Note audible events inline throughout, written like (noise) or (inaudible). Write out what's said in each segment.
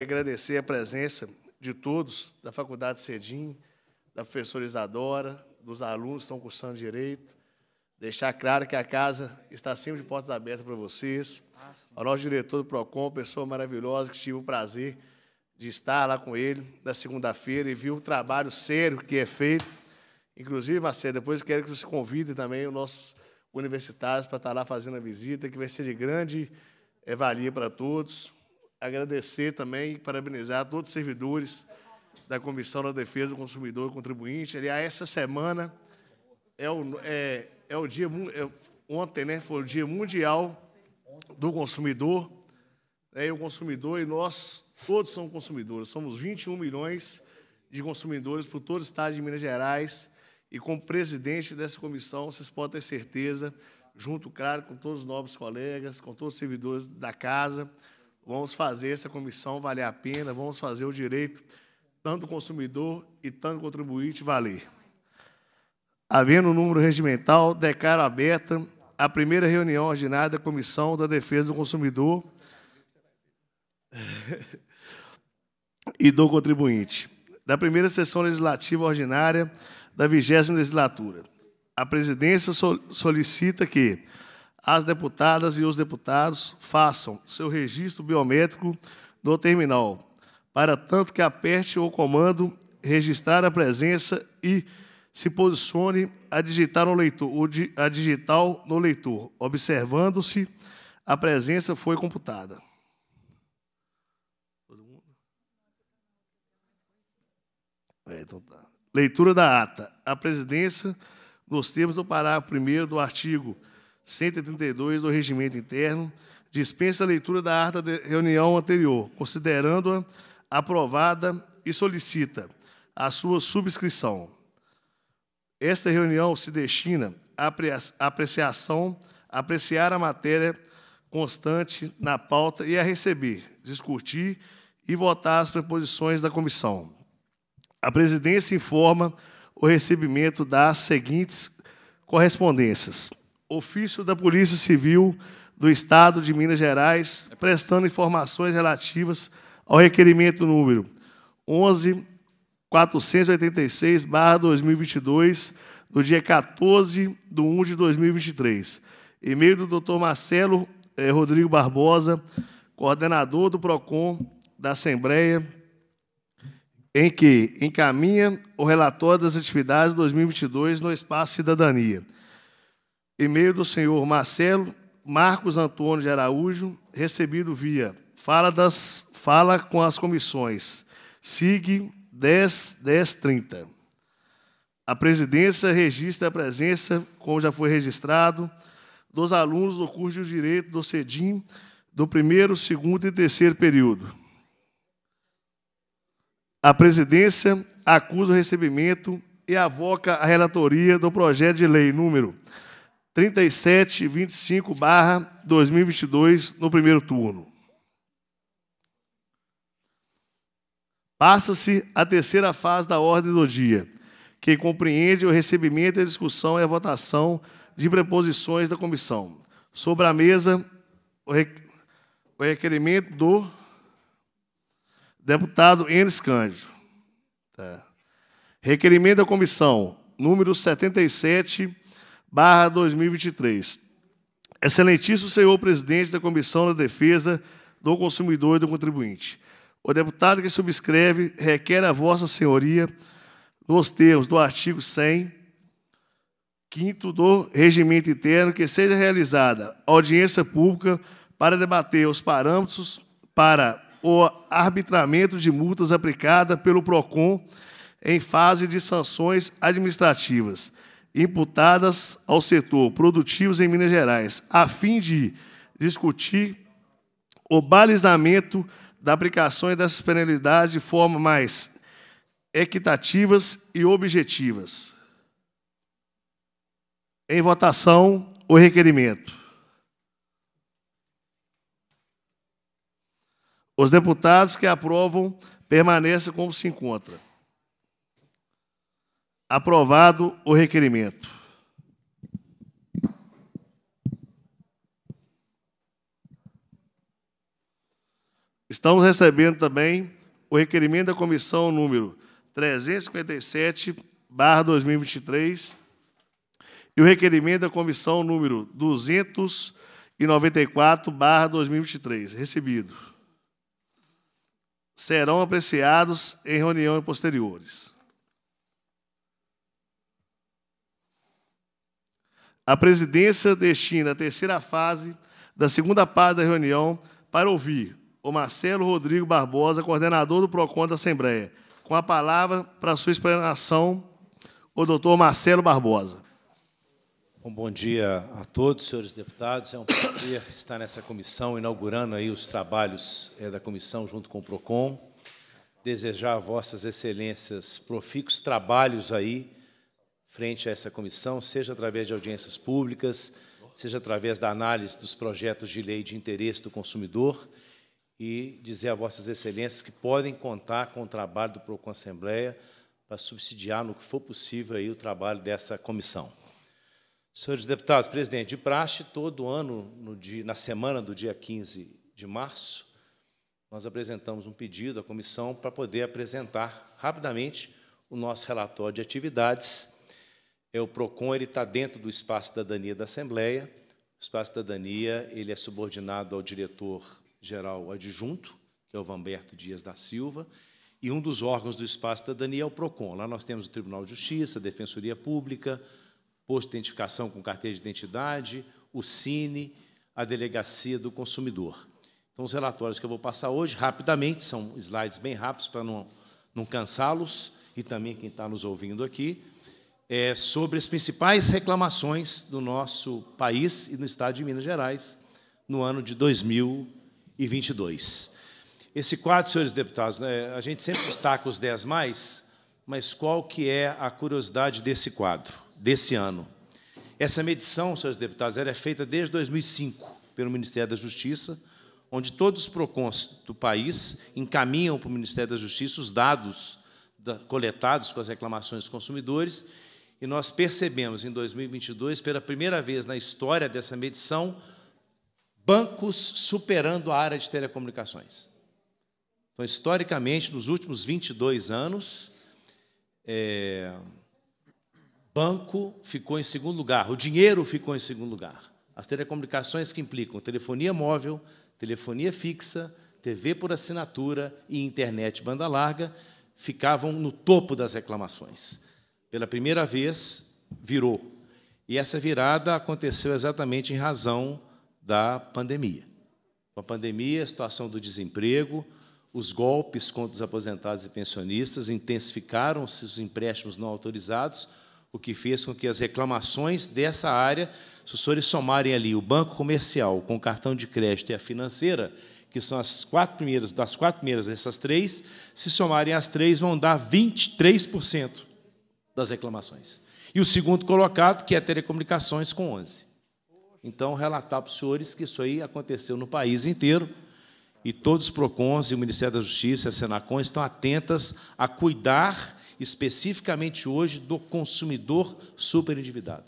agradecer a presença de todos da Faculdade Cedim, da professora Isadora, dos alunos que estão cursando Direito. Deixar claro que a casa está sempre de portas abertas para vocês. Ah, Ao nosso diretor do PROCON, pessoa maravilhosa, que tive o prazer de estar lá com ele na segunda-feira e viu o trabalho sério que é feito. Inclusive, Marcelo, depois quero que você convide também os nossos universitários para estar lá fazendo a visita, que vai ser de grande eh, valia para todos agradecer também e parabenizar todos os servidores da Comissão da Defesa do Consumidor e Contribuinte. Aliás, essa semana é o, é, é o dia. É, ontem, né? Foi o Dia Mundial do Consumidor. É, o consumidor e nós todos somos consumidores. Somos 21 milhões de consumidores por todo o estado de Minas Gerais. E como presidente dessa comissão, vocês podem ter certeza, junto, claro, com todos os nobres colegas, com todos os servidores da casa, Vamos fazer essa comissão valer a pena, vamos fazer o direito, tanto do consumidor e tanto do contribuinte, valer. Havendo o um número regimental, declaro aberta a primeira reunião ordinária da Comissão da Defesa do Consumidor (laughs) e do Contribuinte, da primeira sessão legislativa ordinária da vigésima legislatura. A presidência solicita que as deputadas e os deputados façam seu registro biométrico no terminal, para tanto que aperte o comando registrar a presença e se posicione a digitar no leitor, a digital no leitor, observando-se a presença foi computada. É, então tá. Leitura da ata. A presidência, nos termos do parágrafo 1 do artigo 132 do Regimento Interno dispensa a leitura da ata de reunião anterior, considerando-a aprovada e solicita a sua subscrição. Esta reunião se destina à apreciação, a apreciar a matéria constante na pauta e a receber, discutir e votar as preposições da comissão. A presidência informa o recebimento das seguintes correspondências: ofício da Polícia Civil do Estado de Minas Gerais, prestando informações relativas ao requerimento número 11.486-2022, do dia 14 de 1 de 2023. E-mail do doutor Marcelo eh, Rodrigo Barbosa, coordenador do PROCON da Assembleia, em que encaminha o relatório das atividades 2022 no Espaço Cidadania. E-mail do senhor Marcelo Marcos Antônio de Araújo, recebido via fala, das, fala com as comissões, SIG 10, A presidência registra a presença, como já foi registrado, dos alunos do curso de Direito do CEDIM do primeiro, segundo e terceiro período. A presidência acusa o recebimento e avoca a relatoria do projeto de lei número 3725 barra 2022 no primeiro turno. Passa-se a terceira fase da ordem do dia, que compreende o recebimento, a discussão e é a votação de preposições da comissão. Sobre a mesa, o, requerimento do deputado Enes Cândido. Tá. Requerimento da comissão, número 77, barra 2023. Excelentíssimo senhor presidente da Comissão da Defesa do Consumidor e do Contribuinte. O deputado que subscreve requer a vossa senhoria, nos termos do artigo 100, quinto do Regimento Interno, que seja realizada audiência pública para debater os parâmetros para o arbitramento de multas aplicada pelo PROCON em fase de sanções administrativas, imputadas ao setor produtivos em Minas Gerais, a fim de discutir o balizamento da aplicação dessas penalidades de forma mais equitativas e objetivas. Em votação, o requerimento. Os deputados que aprovam permaneçam como se encontra. Aprovado o requerimento. Estamos recebendo também o requerimento da comissão número 357, barra 2023, e o requerimento da comissão número 294, barra 2023, recebido. Serão apreciados em reuniões posteriores. A presidência destina a terceira fase da segunda parte da reunião para ouvir o Marcelo Rodrigo Barbosa, coordenador do PROCON da Assembleia. Com a palavra para sua explanação, o doutor Marcelo Barbosa. Bom, bom dia a todos, senhores deputados. É um prazer estar nessa comissão, inaugurando aí os trabalhos é, da comissão junto com o PROCON. Desejar a vossas excelências profícuos trabalhos aí frente a essa comissão, seja através de audiências públicas, seja através da análise dos projetos de lei de interesse do consumidor, e dizer a vossas excelências que podem contar com o trabalho do Procon Assembleia para subsidiar no que for possível aí o trabalho dessa comissão. Senhores deputados, presidente, de praxe, todo ano, dia, na semana do dia 15 de março, nós apresentamos um pedido à comissão para poder apresentar rapidamente o nosso relatório de atividades é o PROCON, ele está dentro do espaço cidadania da Assembleia. O espaço cidadania ele é subordinado ao diretor-geral adjunto, que é o Vamberto Dias da Silva, e um dos órgãos do espaço cidadania é o PROCON. Lá nós temos o Tribunal de Justiça, a Defensoria Pública, posto de identificação com carteira de identidade, o CINE, a Delegacia do Consumidor. Então, os relatórios que eu vou passar hoje, rapidamente, são slides bem rápidos para não, não cansá-los, e também quem está nos ouvindo aqui, é, sobre as principais reclamações do nosso país e do Estado de Minas Gerais no ano de 2022. Esse quadro, senhores deputados, né, a gente sempre destaca os 10 mais, mas qual que é a curiosidade desse quadro, desse ano? Essa medição, senhores deputados, ela é feita desde 2005 pelo Ministério da Justiça, onde todos os PROCONs do país encaminham para o Ministério da Justiça os dados coletados com as reclamações dos consumidores e nós percebemos em 2022, pela primeira vez na história dessa medição, bancos superando a área de telecomunicações. Então, historicamente, nos últimos 22 anos, é, banco ficou em segundo lugar, o dinheiro ficou em segundo lugar. As telecomunicações que implicam telefonia móvel, telefonia fixa, TV por assinatura e internet banda larga ficavam no topo das reclamações pela primeira vez, virou. E essa virada aconteceu exatamente em razão da pandemia. Com a pandemia, a situação do desemprego, os golpes contra os aposentados e pensionistas intensificaram-se os empréstimos não autorizados, o que fez com que as reclamações dessa área, se os senhores somarem ali o banco comercial com o cartão de crédito e a financeira, que são as quatro primeiras, das quatro primeiras, essas três, se somarem as três, vão dar 23% das reclamações. E o segundo colocado, que é telecomunicações, com 11. Então, relatar para os senhores que isso aí aconteceu no país inteiro e todos os PROCONs e o Ministério da Justiça e a Senacom estão atentas a cuidar especificamente hoje do consumidor superendividado.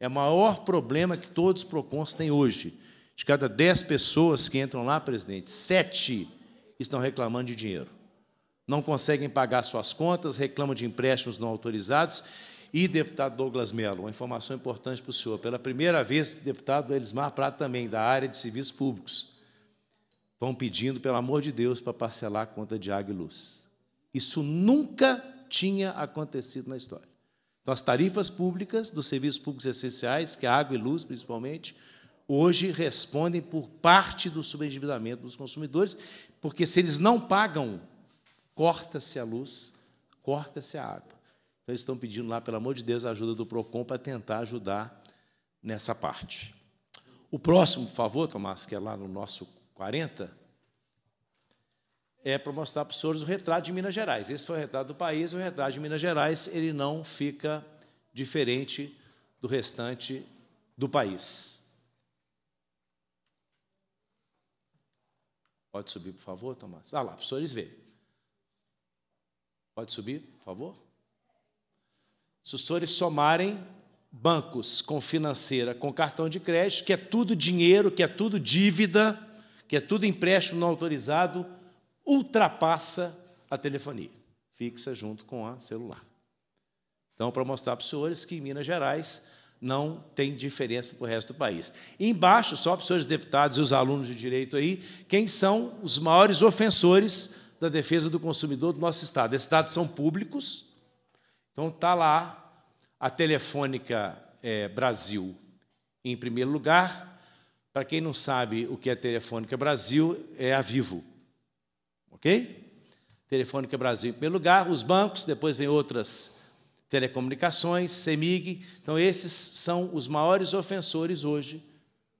É o maior problema que todos os PROCONs têm hoje. De cada 10 pessoas que entram lá, presidente, sete estão reclamando de dinheiro não conseguem pagar suas contas, reclamam de empréstimos não autorizados. E deputado Douglas Mello, uma informação importante para o senhor. Pela primeira vez, deputado Elismar Prato também, da área de serviços públicos, vão pedindo, pelo amor de Deus, para parcelar a conta de água e luz. Isso nunca tinha acontecido na história. Então, as tarifas públicas dos serviços públicos essenciais, que é água e luz principalmente, hoje respondem por parte do subendividamento dos consumidores, porque se eles não pagam corta-se a luz, corta-se a água. Então, eles estão pedindo lá, pelo amor de Deus, a ajuda do PROCON para tentar ajudar nessa parte. O próximo, por favor, Tomás, que é lá no nosso 40, é para mostrar para os senhores o retrato de Minas Gerais. Esse foi o retrato do país, o retrato de Minas Gerais ele não fica diferente do restante do país. Pode subir, por favor, Tomás? Ah lá, para os senhores verem. Pode subir, por favor? Se os senhores somarem bancos com financeira, com cartão de crédito, que é tudo dinheiro, que é tudo dívida, que é tudo empréstimo não autorizado, ultrapassa a telefonia fixa junto com a celular. Então, para mostrar para os senhores que em Minas Gerais não tem diferença para o resto do país. E embaixo, só para os senhores deputados e os alunos de direito aí, quem são os maiores ofensores da defesa do consumidor do nosso Estado. Esses dados são públicos, então está lá a Telefônica é, Brasil em primeiro lugar. Para quem não sabe o que é Telefônica Brasil, é a Vivo. Ok? Telefônica Brasil em primeiro lugar, os bancos, depois vem outras telecomunicações, CEMIG. Então, esses são os maiores ofensores hoje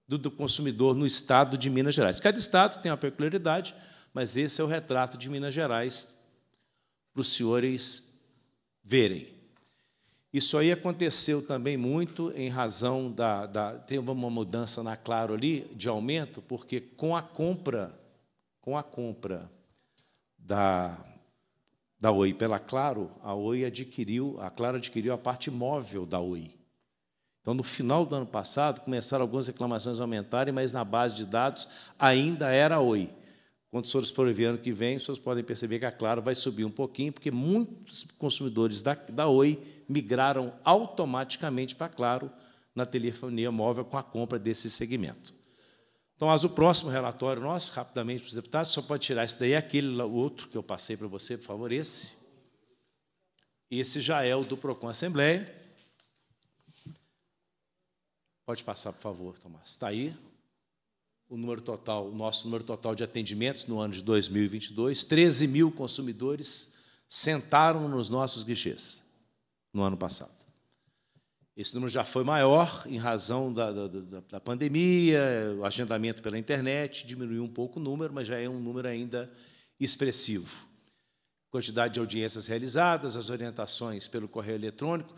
do, do consumidor no estado de Minas Gerais. Cada estado tem uma peculiaridade, mas esse é o retrato de Minas Gerais para os senhores verem. Isso aí aconteceu também muito em razão da, da. Teve uma mudança na Claro ali, de aumento, porque com a compra, com a compra da, da Oi pela Claro, a Oi adquiriu, a Claro adquiriu a parte móvel da Oi. Então, no final do ano passado, começaram algumas reclamações a aumentarem, mas na base de dados ainda era a Oi. Quando os senhores forem ver ano que vem, os senhores podem perceber que a é Claro vai subir um pouquinho, porque muitos consumidores da, da Oi migraram automaticamente para a Claro na telefonia móvel com a compra desse segmento. Então, mas o próximo relatório nosso, rapidamente, para os deputados, só pode tirar esse daí, aquele o outro que eu passei para você, por favor, esse. Esse já é o do PROCON Assembleia. Pode passar, por favor, Tomás. Está aí, o número total, o nosso número total de atendimentos no ano de 2022, 13 mil consumidores sentaram nos nossos guichês no ano passado. Esse número já foi maior em razão da, da, da pandemia, o agendamento pela internet, diminuiu um pouco o número, mas já é um número ainda expressivo. Quantidade de audiências realizadas, as orientações pelo correio eletrônico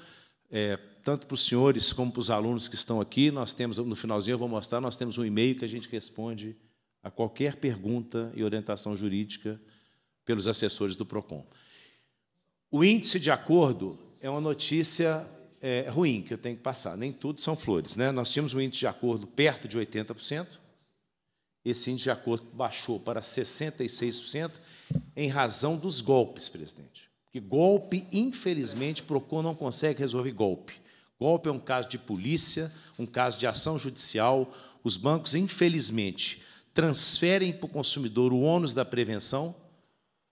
é, tanto para os senhores como para os alunos que estão aqui, nós temos, no finalzinho eu vou mostrar, nós temos um e-mail que a gente responde a qualquer pergunta e orientação jurídica pelos assessores do PROCON. O índice de acordo é uma notícia é, ruim que eu tenho que passar, nem tudo são flores. Né? Nós tínhamos um índice de acordo perto de 80%, esse índice de acordo baixou para 66% em razão dos golpes, presidente. Porque golpe, infelizmente, PROCON não consegue resolver golpe. Golpe é um caso de polícia, um caso de ação judicial. Os bancos, infelizmente, transferem para o consumidor o ônus da prevenção.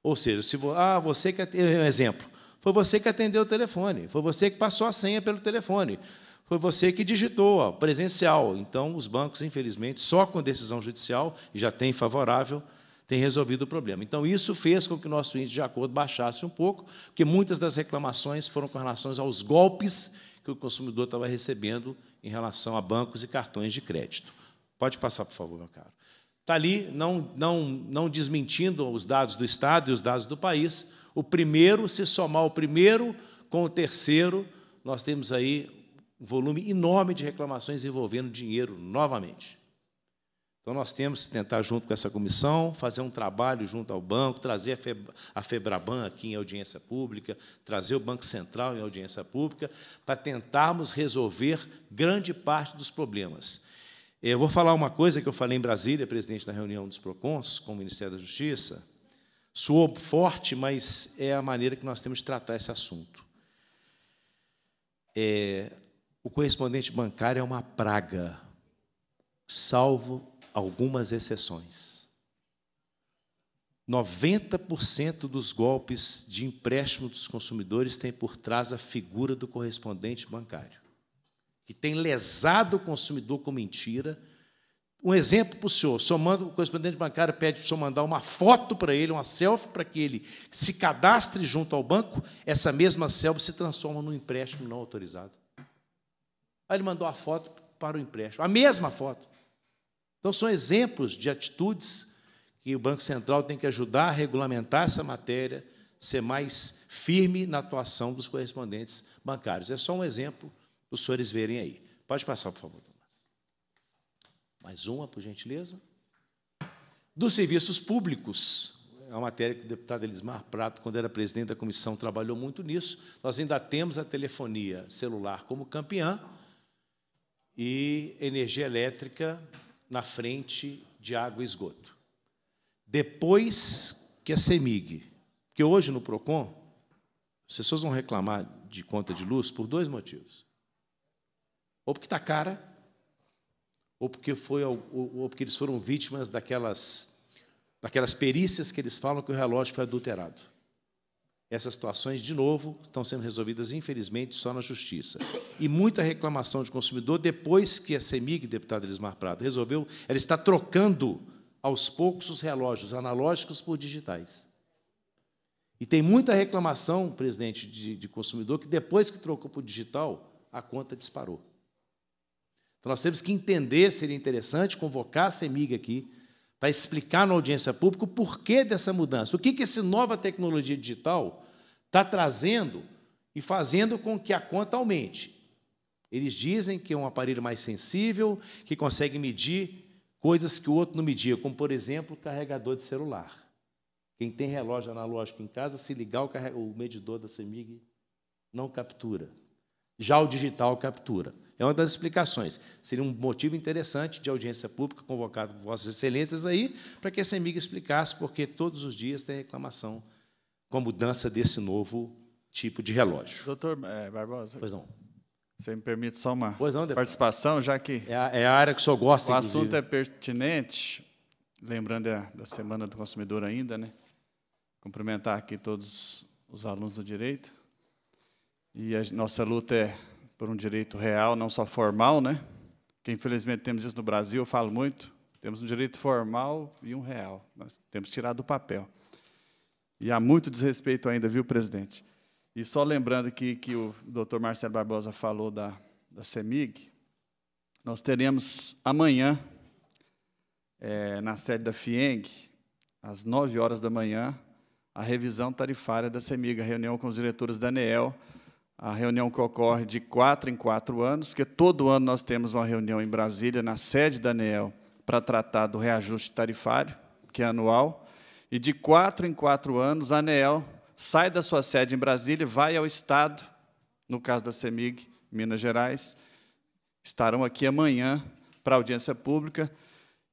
Ou seja, se vo... ah, você que um exemplo, foi você que atendeu o telefone, foi você que passou a senha pelo telefone, foi você que digitou, ó, presencial. Então, os bancos, infelizmente, só com decisão judicial, e já tem favorável, tem resolvido o problema. Então, isso fez com que o nosso índice de acordo baixasse um pouco, porque muitas das reclamações foram com relação aos golpes que o consumidor estava recebendo em relação a bancos e cartões de crédito. Pode passar, por favor, meu caro. Está ali, não, não, não desmentindo os dados do Estado e os dados do país, o primeiro, se somar o primeiro com o terceiro, nós temos aí um volume enorme de reclamações envolvendo dinheiro novamente. Então, nós temos que tentar, junto com essa comissão, fazer um trabalho junto ao banco, trazer a Febraban aqui em audiência pública, trazer o Banco Central em audiência pública, para tentarmos resolver grande parte dos problemas. Eh, eu vou falar uma coisa que eu falei em Brasília, presidente, na reunião dos PROCONs com o Ministério da Justiça. Soou forte, mas é a maneira que nós temos de tratar esse assunto. É, o correspondente bancário é uma praga, salvo algumas exceções. 90% dos golpes de empréstimo dos consumidores tem por trás a figura do correspondente bancário, que tem lesado o consumidor com mentira. Um exemplo para o senhor: somando, o correspondente bancário pede para o senhor mandar uma foto para ele, uma selfie, para que ele se cadastre junto ao banco. Essa mesma selfie se transforma num empréstimo não autorizado. Aí ele mandou a foto para o empréstimo, a mesma foto. Então, são exemplos de atitudes que o Banco Central tem que ajudar a regulamentar essa matéria, ser mais firme na atuação dos correspondentes bancários. É só um exemplo para os senhores verem aí. Pode passar, por favor, Tomás. Mais uma, por gentileza. Dos serviços públicos, é uma matéria que o deputado Elismar Prato, quando era presidente da comissão, trabalhou muito nisso. Nós ainda temos a telefonia celular como campeã e energia elétrica na frente de água e esgoto. Depois que a CEMIG, porque hoje no PROCON, as pessoas vão reclamar de conta de luz por dois motivos. Ou porque está cara, ou porque, foi, ou porque eles foram vítimas daquelas, daquelas perícias que eles falam que o relógio foi adulterado. Essas situações, de novo, estão sendo resolvidas, infelizmente, só na justiça. E muita reclamação de consumidor, depois que a CEMIG, deputada Elismar Prado, resolveu, ela está trocando aos poucos os relógios analógicos por digitais. E tem muita reclamação, presidente, de, de consumidor, que depois que trocou para o digital, a conta disparou. Então, nós temos que entender, seria interessante convocar a CEMIG aqui, para explicar na audiência pública o porquê dessa mudança, o que, que essa nova tecnologia digital está trazendo e fazendo com que a conta aumente. Eles dizem que é um aparelho mais sensível, que consegue medir coisas que o outro não media, como, por exemplo, carregador de celular. Quem tem relógio analógico em casa, se ligar o, medidor da CEMIG, não captura. Já o digital captura. É uma das explicações. Seria um motivo interessante de audiência pública convocado por Vossas Excelências aí, para que essa amiga explicasse, porque todos os dias tem reclamação com a mudança desse novo tipo de relógio. Doutor é, Barbosa. Pois não. Você me permite só uma não, participação, já que. É a, é a, área que o senhor gosta. O inclusive. assunto é pertinente, lembrando da Semana do Consumidor ainda, né? Cumprimentar aqui todos os alunos do direito. E a nossa luta é por um direito real, não só formal, né? Que infelizmente temos isso no Brasil, eu falo muito. Temos um direito formal e um real. Nós temos tirado do papel. E há muito desrespeito ainda, viu, presidente? E só lembrando aqui que o doutor Marcelo Barbosa falou da, da CEMIG, nós teremos amanhã, é, na sede da FIENG, às 9 horas da manhã, a revisão tarifária da CEMIG, a reunião com os diretores da ANEEL, a reunião que ocorre de quatro em quatro anos, porque todo ano nós temos uma reunião em Brasília, na sede da ANEEL, para tratar do reajuste tarifário, que é anual, e de quatro em quatro anos a ANEEL sai da sua sede em Brasília, vai ao Estado, no caso da CEMIG, Minas Gerais, estarão aqui amanhã para audiência pública,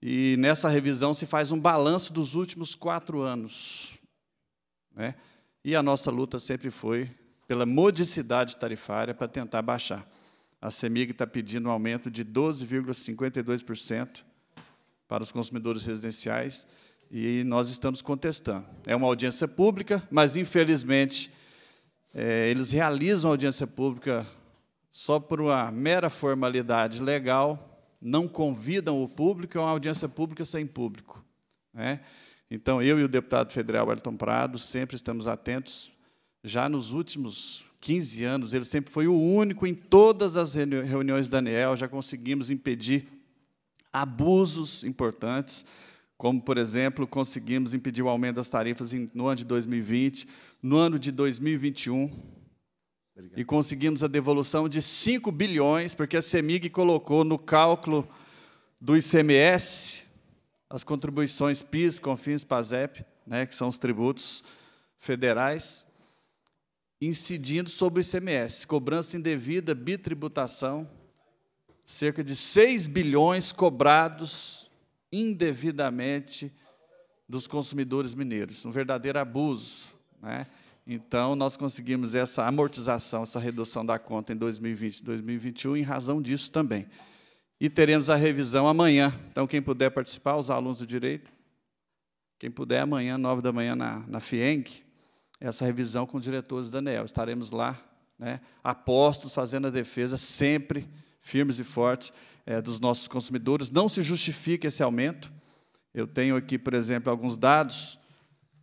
e nessa revisão se faz um balanço dos últimos quatro anos. Né? E a nossa luta sempre foi pela modicidade tarifária para tentar baixar. A CEMIG está pedindo um aumento de 12,52% para os consumidores residenciais e nós estamos contestando. É uma audiência pública, mas, infelizmente, é, eles realizam a audiência pública só por uma mera formalidade legal, não convidam o público, é uma audiência pública sem público. Né? Então, eu e o deputado federal Elton Prado sempre estamos atentos já nos últimos 15 anos, ele sempre foi o único em todas as reuniões Daniel, já conseguimos impedir abusos importantes, como, por exemplo, conseguimos impedir o aumento das tarifas no ano de 2020, no ano de 2021, Obrigado. e conseguimos a devolução de 5 bilhões, porque a CEMIG colocou no cálculo do ICMS as contribuições PIS, CONFINS, PASEP, né, que são os tributos federais, incidindo sobre o ICMS, cobrança indevida, bitributação, cerca de 6 bilhões cobrados indevidamente dos consumidores mineiros, um verdadeiro abuso. Né? Então, nós conseguimos essa amortização, essa redução da conta em 2020 e 2021, em razão disso também. E teremos a revisão amanhã. Então, quem puder participar, os alunos do direito, quem puder, amanhã, nove da manhã, na, na FIENG, essa revisão com os diretores da ANEL. Estaremos lá, né, apostos, fazendo a defesa sempre firmes e fortes é, dos nossos consumidores. Não se justifica esse aumento. Eu tenho aqui, por exemplo, alguns dados,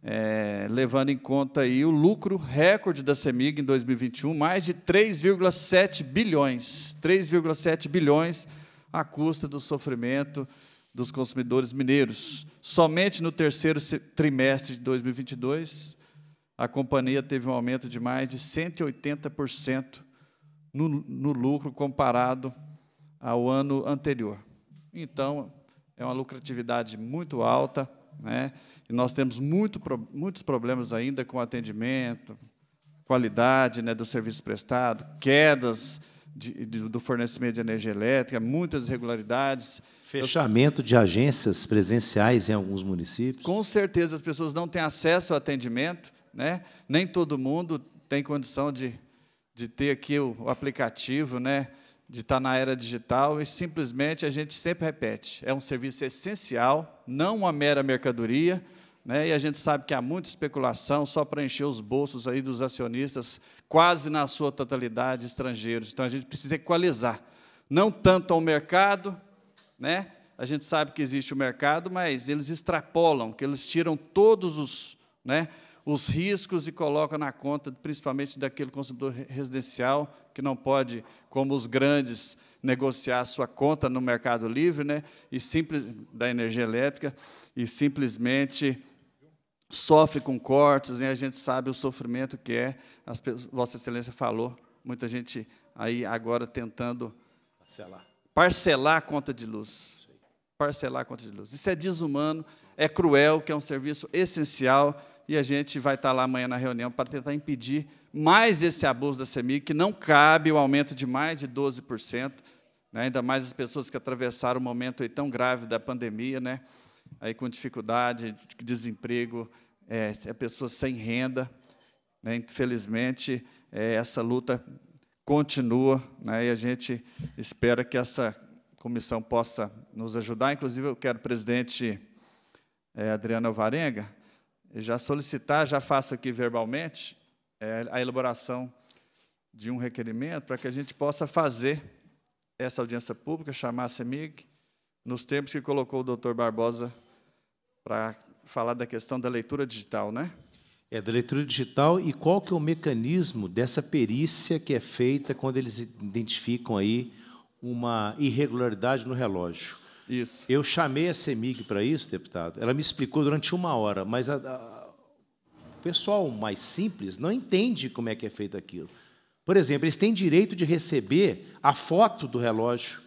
é, levando em conta aí o lucro recorde da CEMIG em 2021, mais de 3,7 bilhões, 3,7 bilhões à custa do sofrimento dos consumidores mineiros. Somente no terceiro trimestre de 2022, a companhia teve um aumento de mais de 180% no, no lucro comparado ao ano anterior. Então, é uma lucratividade muito alta, né? e nós temos muito, muitos problemas ainda com atendimento, qualidade né, do serviço prestado, quedas de, de, do fornecimento de energia elétrica, muitas irregularidades. Fechamento de agências presenciais em alguns municípios. Com certeza, as pessoas não têm acesso ao atendimento né? Nem todo mundo tem condição de, de ter aqui o, o aplicativo, né? De estar tá na era digital e simplesmente a gente sempre repete: é um serviço essencial, não uma mera mercadoria. Né? E a gente sabe que há muita especulação só para encher os bolsos aí dos acionistas, quase na sua totalidade estrangeiros. Então a gente precisa equalizar, não tanto ao mercado, né? A gente sabe que existe o mercado, mas eles extrapolam, que eles tiram todos os, né? os riscos e coloca na conta, principalmente daquele consumidor residencial, que não pode, como os grandes, negociar sua conta no Mercado Livre, né, e simples, da energia elétrica, e simplesmente sofre com cortes, e né? a gente sabe o sofrimento que é. As, Vossa Excelência falou, muita gente aí agora tentando parcelar, parcelar a conta de luz. Parcelar a conta de luz. Isso é desumano, é cruel, que é um serviço essencial e a gente vai estar lá amanhã na reunião para tentar impedir mais esse abuso da CEMIG, que não cabe o aumento de mais de 12%, né? ainda mais as pessoas que atravessaram um momento tão grave da pandemia, né? aí com dificuldade, desemprego, é, é pessoas sem renda. Né? Infelizmente, é, essa luta continua né? e a gente espera que essa comissão possa nos ajudar. Inclusive, eu quero, presidente é, Adriana Alvarenga, já solicitar, já faço aqui verbalmente, é, a elaboração de um requerimento para que a gente possa fazer essa audiência pública, chamar a CEMIG, nos tempos que colocou o doutor Barbosa para falar da questão da leitura digital, né? É, da leitura digital e qual que é o mecanismo dessa perícia que é feita quando eles identificam aí uma irregularidade no relógio. Isso. Eu chamei a CEMIG para isso, deputado. Ela me explicou durante uma hora, mas a, a, o pessoal mais simples não entende como é que é feito aquilo. Por exemplo, eles têm direito de receber a foto do relógio,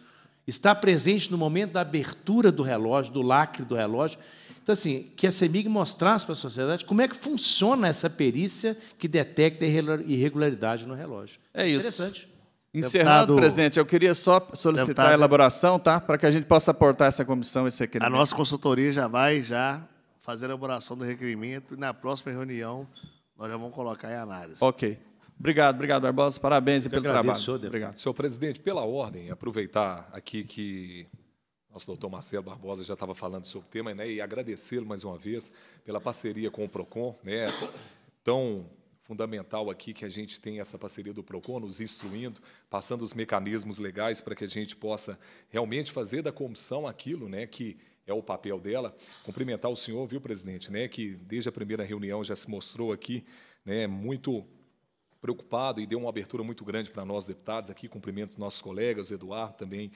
está presente no momento da abertura do relógio, do lacre do relógio. Então, assim, que a CEMIG mostrasse para a sociedade como é que funciona essa perícia que detecta irregularidade no relógio. É isso. Interessante. Encerrado, deputado, presidente, eu queria só solicitar deputado, a elaboração, tá? Para que a gente possa aportar essa comissão, esse requerimento. A nossa consultoria já vai já fazer a elaboração do requerimento e na próxima reunião nós já vamos colocar em análise. Ok. Obrigado, obrigado, Barbosa. Parabéns eu pelo agradeço, trabalho. Senhor, obrigado. Senhor presidente, pela ordem, aproveitar aqui que nosso doutor Marcelo Barbosa já estava falando sobre o tema, né? E agradecê-lo mais uma vez pela parceria com o PROCON, né? Tão fundamental aqui que a gente tem essa parceria do Procon, nos instruindo, passando os mecanismos legais para que a gente possa realmente fazer da comissão aquilo, né, que é o papel dela. Cumprimentar o senhor, viu, presidente, né, que desde a primeira reunião já se mostrou aqui, né, muito preocupado e deu uma abertura muito grande para nós deputados aqui. Cumprimento nossos colegas, o Eduardo também,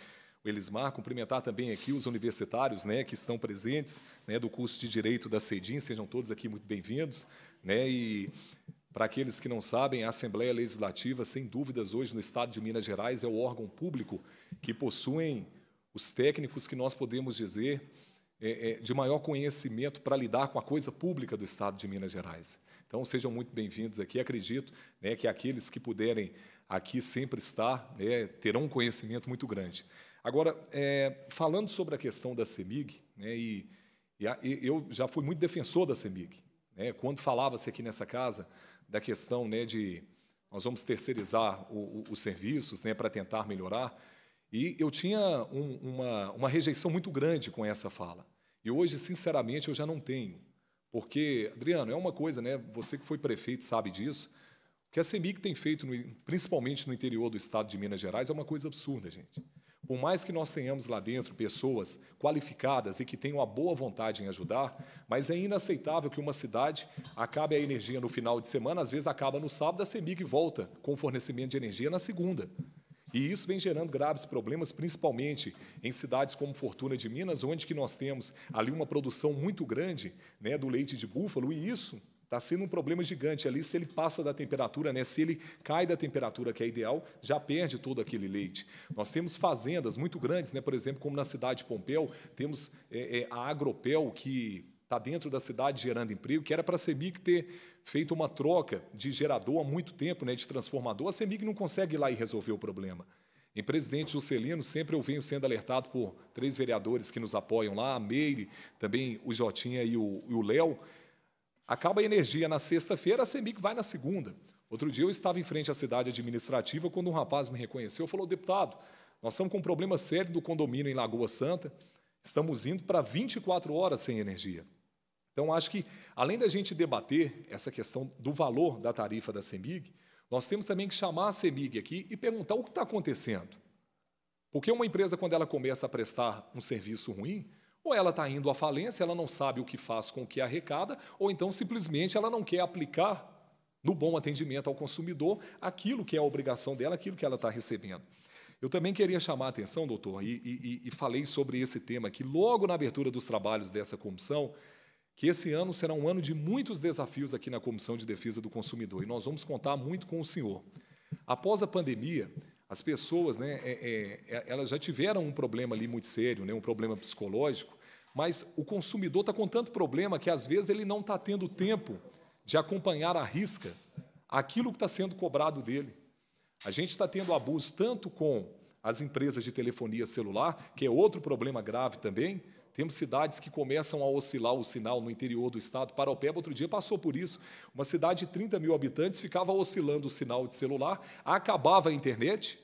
o Elismar, cumprimentar também aqui os universitários, né, que estão presentes, né, do curso de Direito da CEDIM, sejam todos aqui muito bem-vindos, né, e para aqueles que não sabem, a Assembleia Legislativa, sem dúvidas, hoje no estado de Minas Gerais, é o órgão público que possuem os técnicos que nós podemos dizer é, é, de maior conhecimento para lidar com a coisa pública do estado de Minas Gerais. Então, sejam muito bem-vindos aqui. Acredito né, que aqueles que puderem aqui sempre estar né, terão um conhecimento muito grande. Agora, é, falando sobre a questão da CEMIG, né, e, e a, eu já fui muito defensor da CEMIG. Né, quando falava-se aqui nessa casa da questão né, de nós vamos terceirizar o, o, os serviços né, para tentar melhorar. E eu tinha um, uma, uma rejeição muito grande com essa fala. E hoje, sinceramente, eu já não tenho. Porque, Adriano, é uma coisa, né? Você que foi prefeito sabe disso. O que a CEMIG tem feito, no, principalmente no interior do estado de Minas Gerais, é uma coisa absurda, gente. Por mais que nós tenhamos lá dentro pessoas qualificadas e que tenham a boa vontade em ajudar, mas é inaceitável que uma cidade acabe a energia no final de semana, às vezes acaba no sábado, a CEMIG volta com fornecimento de energia na segunda. E isso vem gerando graves problemas, principalmente em cidades como Fortuna de Minas, onde que nós temos ali uma produção muito grande né, do leite de búfalo, e isso Está sendo um problema gigante ali. Se ele passa da temperatura, né? se ele cai da temperatura que é ideal, já perde todo aquele leite. Nós temos fazendas muito grandes, né? por exemplo, como na cidade de Pompeu, temos é, é, a Agropel, que está dentro da cidade gerando emprego, que era para a CEMIG ter feito uma troca de gerador há muito tempo, né? de transformador. A CEMIG não consegue ir lá e resolver o problema. Em Presidente Juscelino, sempre eu venho sendo alertado por três vereadores que nos apoiam lá, a Meire, também o Jotinha e o Léo, Acaba a energia na sexta-feira, a CEMIG vai na segunda. Outro dia eu estava em frente à cidade administrativa quando um rapaz me reconheceu e falou: deputado, nós estamos com um problema sério do condomínio em Lagoa Santa, estamos indo para 24 horas sem energia. Então, acho que, além da gente debater essa questão do valor da tarifa da CEMIG, nós temos também que chamar a CEMIG aqui e perguntar o que está acontecendo. Porque uma empresa, quando ela começa a prestar um serviço ruim, ou ela está indo à falência, ela não sabe o que faz com o que arrecada, ou então simplesmente ela não quer aplicar no bom atendimento ao consumidor aquilo que é a obrigação dela, aquilo que ela está recebendo. Eu também queria chamar a atenção, doutor, e, e, e, falei sobre esse tema aqui logo na abertura dos trabalhos dessa comissão, que esse ano será um ano de muitos desafios aqui na Comissão de Defesa do Consumidor, e nós vamos contar muito com o senhor. Após a pandemia, as pessoas, né, é, é, é, elas já tiveram um problema ali muito sério, né, um problema psicológico, mas o consumidor está com tanto problema que às vezes ele não está tendo tempo de acompanhar a risca aquilo que está sendo cobrado dele. A gente está tendo abuso tanto com as empresas de telefonia celular, que é outro problema grave também, temos cidades que começam a oscilar o sinal no interior do estado. Paraupeba, outro dia, passou por isso. Uma cidade de 30 mil habitantes ficava oscilando o sinal de celular, acabava a internet,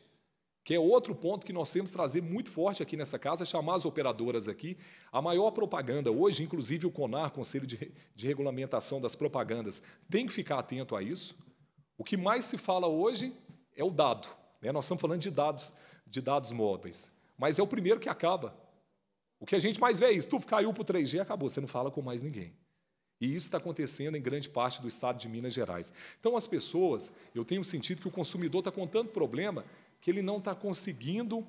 que é outro ponto que nós temos que trazer muito forte aqui nessa casa, chamar as operadoras aqui. A maior propaganda hoje, inclusive o CONAR, Conselho de, de Regulamentação das Propagandas, tem que ficar atento a isso. O que mais se fala hoje é o dado. Né? Nós estamos falando de dados, de dados móveis. Mas é o primeiro que acaba. O que a gente mais vê é isso. Tu caiu para o 3G, acabou, você não fala com mais ninguém. E isso está acontecendo em grande parte do estado de Minas Gerais. Então, as pessoas, eu tenho sentido que o consumidor está com tanto problema que ele não está conseguindo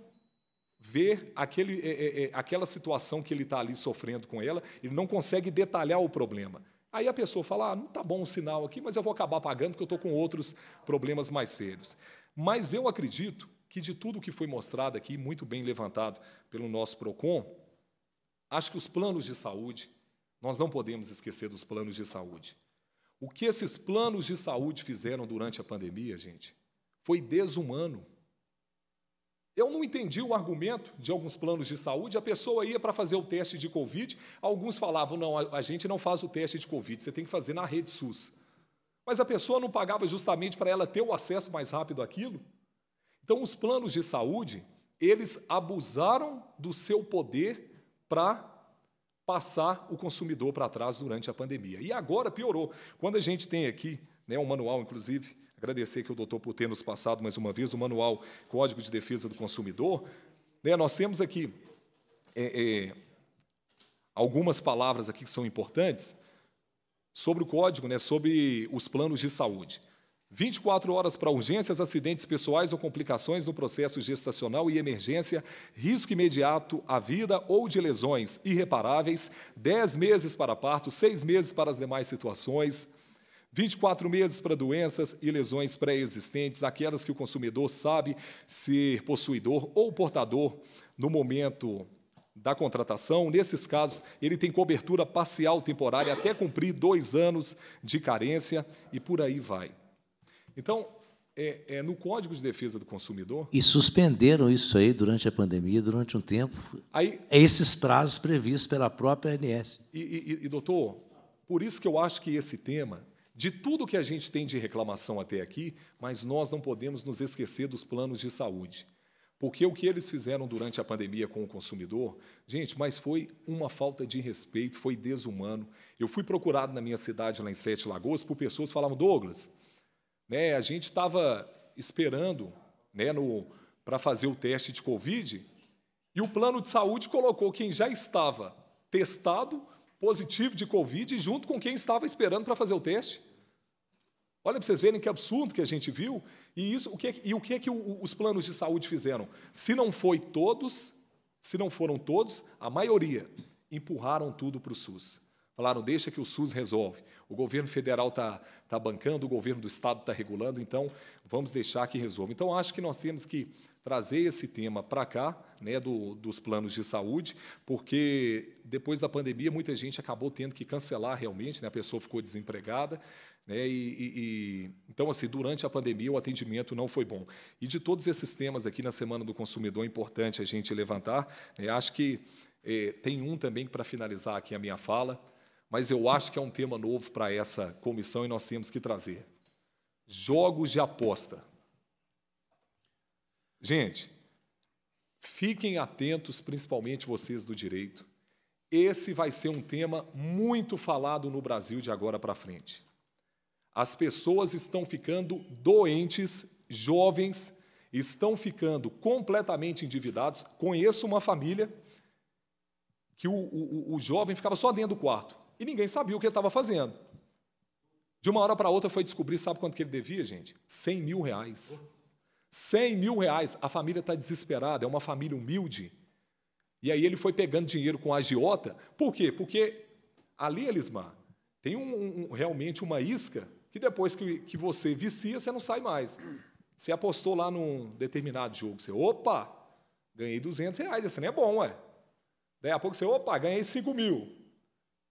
ver aquele, é, é, é, aquela situação que ele está ali sofrendo com ela, ele não consegue detalhar o problema. Aí a pessoa fala: ah, não está bom o sinal aqui, mas eu vou acabar pagando porque eu estou com outros problemas mais sérios. Mas eu acredito que de tudo que foi mostrado aqui, muito bem levantado pelo nosso PROCON, Acho que os planos de saúde, nós não podemos esquecer dos planos de saúde. O que esses planos de saúde fizeram durante a pandemia, gente, foi desumano. Eu não entendi o argumento de alguns planos de saúde. A pessoa ia para fazer o teste de Covid, alguns falavam: não, a gente não faz o teste de Covid, você tem que fazer na rede SUS. Mas a pessoa não pagava justamente para ela ter o acesso mais rápido àquilo? Então, os planos de saúde, eles abusaram do seu poder para passar o consumidor para trás durante a pandemia. E agora piorou. Quando a gente tem aqui né, um manual, inclusive, agradecer que o doutor por ter nos passado mais uma vez o manual Código de Defesa do Consumidor, né, nós temos aqui é, é, algumas palavras aqui que são importantes sobre o código, né, sobre os planos de saúde. 24 horas para urgências, acidentes pessoais ou complicações no processo gestacional e emergência, risco imediato à vida ou de lesões irreparáveis, 10 meses para parto, 6 meses para as demais situações, 24 meses para doenças e lesões pré-existentes, aquelas que o consumidor sabe ser possuidor ou portador no momento da contratação. Nesses casos, ele tem cobertura parcial temporária até cumprir dois anos de carência e por aí vai. Então, é, é, no Código de Defesa do Consumidor. E suspenderam isso aí durante a pandemia, durante um tempo. Aí, é esses prazos previstos pela própria ANS. E, e, e, doutor, por isso que eu acho que esse tema, de tudo que a gente tem de reclamação até aqui, mas nós não podemos nos esquecer dos planos de saúde. Porque o que eles fizeram durante a pandemia com o consumidor, gente, mas foi uma falta de respeito, foi desumano. Eu fui procurado na minha cidade, lá em Sete Lagoas, por pessoas que falavam: Douglas, né, a gente estava esperando né, para fazer o teste de Covid e o plano de saúde colocou quem já estava testado positivo de Covid junto com quem estava esperando para fazer o teste. Olha para vocês verem que absurdo que a gente viu. E, isso, o que, é e o que é que os planos de saúde fizeram? Se não foi todos, se não foram todos, a maioria empurraram tudo para o SUS. Falaram, deixa que o SUS resolve. O governo federal está tá bancando, o governo do estado está regulando, então vamos deixar que resolva. Então, acho que nós temos que trazer esse tema para cá, né, do, dos planos de saúde, porque depois da pandemia muita gente acabou tendo que cancelar realmente, né, a pessoa ficou desempregada. Né, e, e, então, assim, durante a pandemia o atendimento não foi bom. E de todos esses temas aqui na Semana do Consumidor é importante a gente levantar. Né, acho que eh, tem um também para finalizar aqui a minha fala, mas eu acho que é um tema novo para essa comissão e nós temos que trazer. Jogos de aposta. Gente, fiquem atentos, principalmente vocês do direito. Esse vai ser um tema muito falado no Brasil de agora para frente. As pessoas estão ficando doentes, jovens, estão ficando completamente endividados. Conheço uma família que o, o, o jovem ficava só dentro do quarto e ninguém sabia o que ele estava fazendo. De uma hora para outra foi descobrir, sabe quanto que ele devia, gente? 100 mil reais. 100 mil reais. A família está desesperada, é uma família humilde. E aí ele foi pegando dinheiro com a agiota. Por quê? Porque ali, Elisma, tem um, um, realmente uma isca que depois que, que você vicia, você não sai mais. Você apostou lá num determinado jogo. Você, opa, ganhei 200 reais, esse nem é bom, ué. Daí a pouco você, opa, ganhei 5 mil.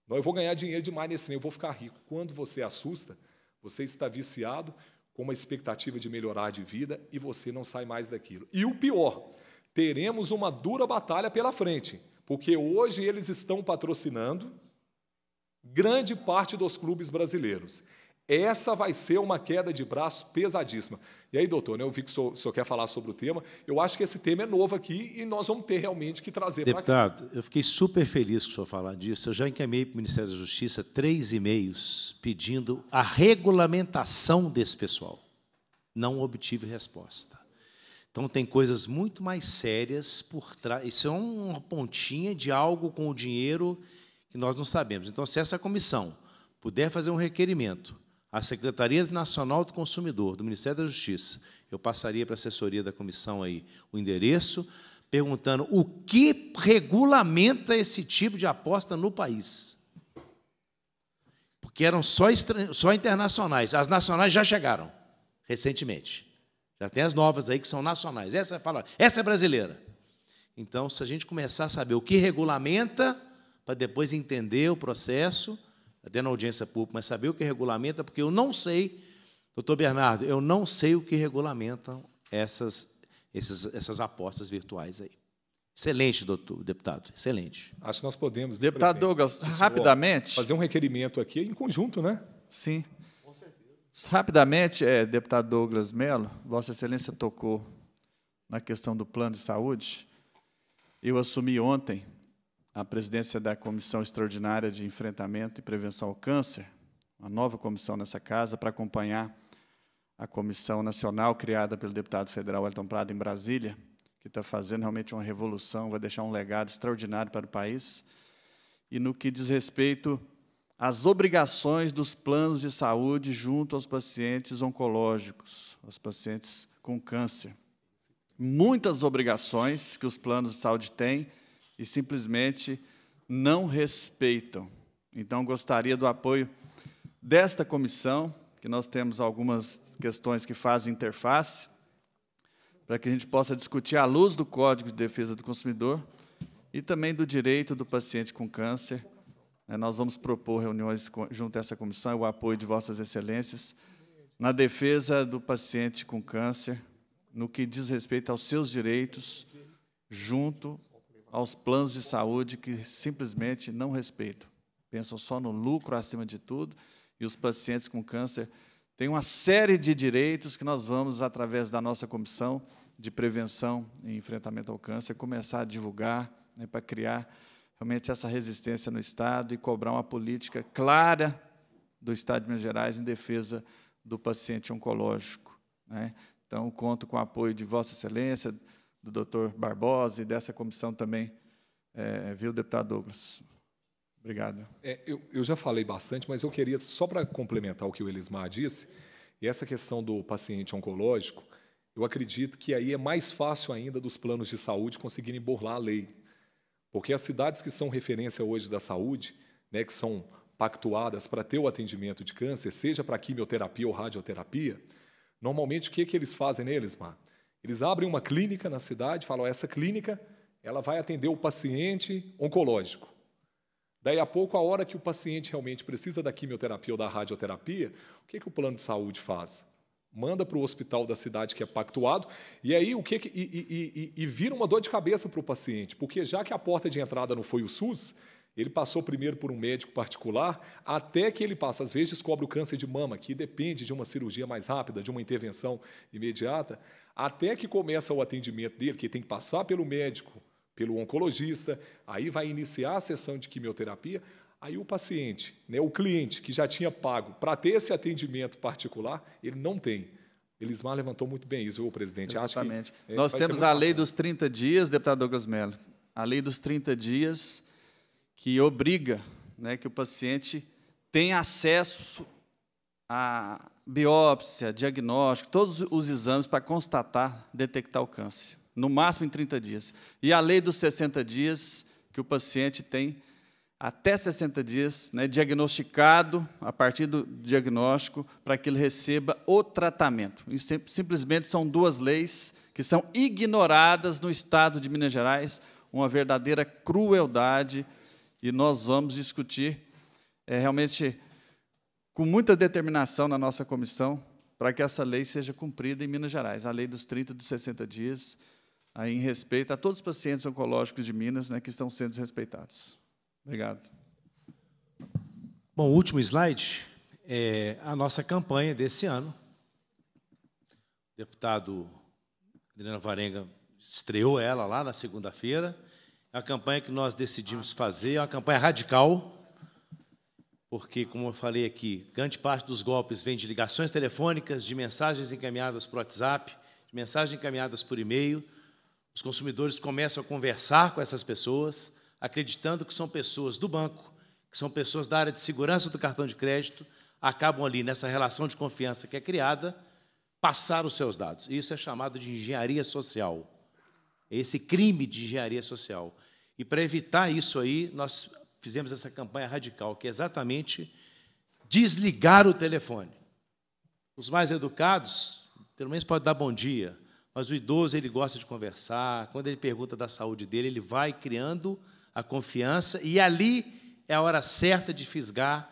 Não, eu vou ganhar dinheiro demais nesse trem, eu vou ficar rico. Quando você assusta, você está viciado com uma expectativa de melhorar de vida e você não sai mais daquilo. E o pior, teremos uma dura batalha pela frente, porque hoje eles estão patrocinando grande parte dos clubes brasileiros. Essa vai ser uma queda de braço pesadíssima. E aí, doutor, né, eu vi que o senhor, o senhor, quer falar sobre o tema. Eu acho que esse tema é novo aqui e nós vamos ter realmente que trazer para cá. Deputado, eu fiquei super feliz que o senhor falar disso. Eu já encaminhei para o Ministério da Justiça três e-mails pedindo a regulamentação desse pessoal. Não obtive resposta. Então, tem coisas muito mais sérias por trás. Isso é uma pontinha de algo com o dinheiro que nós não sabemos. Então, se essa comissão puder fazer um requerimento a Secretaria Nacional do Consumidor, do Ministério da Justiça. Eu passaria para a assessoria da comissão aí o endereço, perguntando o que regulamenta esse tipo de aposta no país. Porque eram só, só internacionais. As nacionais já chegaram recentemente. Já tem as novas aí que são nacionais. Essa fala, é essa é brasileira. Então, se a gente começar a saber o que regulamenta, para depois entender o processo, até na audiência pública, mas saber o que regulamenta, porque eu não sei, doutor Bernardo, eu não sei o que regulamentam essas, essas, essas apostas virtuais aí. Excelente, doutor, deputado, excelente. Acho que nós podemos. Deputado Douglas, rapidamente. Fazer um requerimento aqui em conjunto, né? Sim. Com certeza. Rapidamente, é, deputado Douglas Melo, Vossa Excelência tocou na questão do plano de saúde. Eu assumi ontem a presidência da Comissão Extraordinária de Enfrentamento e Prevenção ao Câncer, uma nova comissão nessa casa, para acompanhar a comissão nacional criada pelo deputado federal Elton Prado em Brasília, que está fazendo realmente uma revolução, vai deixar um legado extraordinário para o país. E no que diz respeito às obrigações dos planos de saúde junto aos pacientes oncológicos, aos pacientes com câncer. Muitas obrigações que os planos de saúde têm, e simplesmente não respeitam. Então, gostaria do apoio desta comissão, que nós temos algumas questões que fazem interface, para que a gente possa discutir à luz do Código de Defesa do Consumidor e também do direito do paciente com câncer. Né? Nós vamos propor reuniões junto a essa comissão o apoio de vossas excelências na defesa do paciente com câncer, no que diz respeito aos seus direitos junto aos planos de saúde que simplesmente não respeitam. Pensam só no lucro acima de tudo, e os pacientes com câncer têm uma série de direitos que nós vamos, através da nossa comissão de prevenção e enfrentamento ao câncer, começar a divulgar né, para criar realmente essa resistência no Estado e cobrar uma política clara do Estado de Minas Gerais em defesa do paciente oncológico. Né? Então, conto com o apoio de Vossa Excelência, do doutor Barbosa e dessa comissão também, é, viu, deputado Douglas? Obrigado. É, eu, eu, já falei bastante, mas eu queria, só para complementar o que o Elismar disse, e essa questão do paciente oncológico, eu acredito que aí é mais fácil ainda dos planos de saúde conseguirem burlar a lei. Porque as cidades que são referência hoje da saúde, né, que são pactuadas para ter o atendimento de câncer, seja para quimioterapia ou radioterapia, normalmente o que, que eles fazem neles, né, Mar? Eles abrem uma clínica na cidade, falam: essa clínica ela vai atender o paciente oncológico. Daí a pouco, a hora que o paciente realmente precisa da quimioterapia ou da radioterapia, o que, que o plano de saúde faz? Manda para o hospital da cidade que é pactuado, e aí o que, que e, e, e, e vira uma dor de cabeça para o paciente, porque já que a porta de entrada não foi o SUS, ele passou primeiro por um médico particular, até que ele passa, às vezes descobre o câncer de mama, que depende de uma cirurgia mais rápida, de uma intervenção imediata. Até que começa o atendimento dele, que tem que passar pelo médico, pelo oncologista, aí vai iniciar a sessão de quimioterapia. Aí o paciente, né, o cliente que já tinha pago para ter esse atendimento particular, ele não tem. Elismar levantou muito bem isso, o presidente. Exatamente. Que, é, Nós temos a lei dos 30 dias, deputado Douglas Mello, a lei dos 30 dias que obriga né, que o paciente tenha acesso a biópsia, diagnóstico, todos os exames para constatar, detectar o câncer, no máximo em 30 dias. E a lei dos 60 dias, que o paciente tem até 60 dias, né, diagnosticado a partir do diagnóstico, para que ele receba o tratamento. Isso simplesmente são duas leis que são ignoradas no estado de Minas Gerais, uma verdadeira crueldade, e nós vamos discutir é, realmente com muita determinação na nossa comissão para que essa lei seja cumprida em Minas Gerais, a lei dos 30 e dos 60 dias, aí, em respeito a todos os pacientes oncológicos de Minas né, que estão sendo respeitados. Obrigado. Bom, último slide é a nossa campanha desse ano. O deputado Adriano Varenga estreou ela lá na segunda-feira. É a campanha que nós decidimos fazer é uma campanha radical, porque, como eu falei aqui, grande parte dos golpes vem de ligações telefônicas, de mensagens encaminhadas por WhatsApp, de mensagens encaminhadas por e-mail. Os consumidores começam a conversar com essas pessoas, acreditando que são pessoas do banco, que são pessoas da área de segurança do cartão de crédito, acabam ali nessa relação de confiança que é criada, passar os seus dados. Isso é chamado de engenharia social. Esse crime de engenharia social. E para evitar isso aí, nós fizemos essa campanha radical, que é exatamente desligar o telefone. Os mais educados, pelo menos pode dar bom dia, mas o idoso ele gosta de conversar, quando ele pergunta da saúde dele, ele vai criando a confiança e ali é a hora certa de fisgar.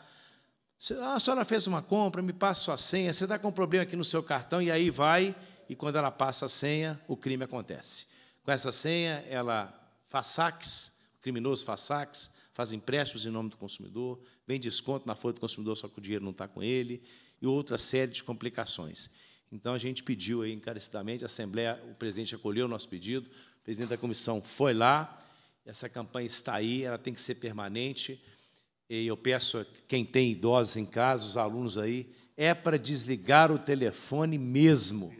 Ah, a senhora fez uma compra, me passa sua senha, você está com um problema aqui no seu cartão, e aí vai, e quando ela passa a senha, o crime acontece. Com essa senha, ela faz saques, o criminoso faz saques, faz empréstimos em nome do consumidor, vem desconto na folha do consumidor, só que o dinheiro não está com ele, e outra série de complicações. Então, a gente pediu aí, encarecidamente, a Assembleia, o presidente acolheu o nosso pedido, o presidente da comissão foi lá, essa campanha está aí, ela tem que ser permanente, e eu peço a quem tem idosos em casa, os alunos aí, é para desligar o telefone mesmo.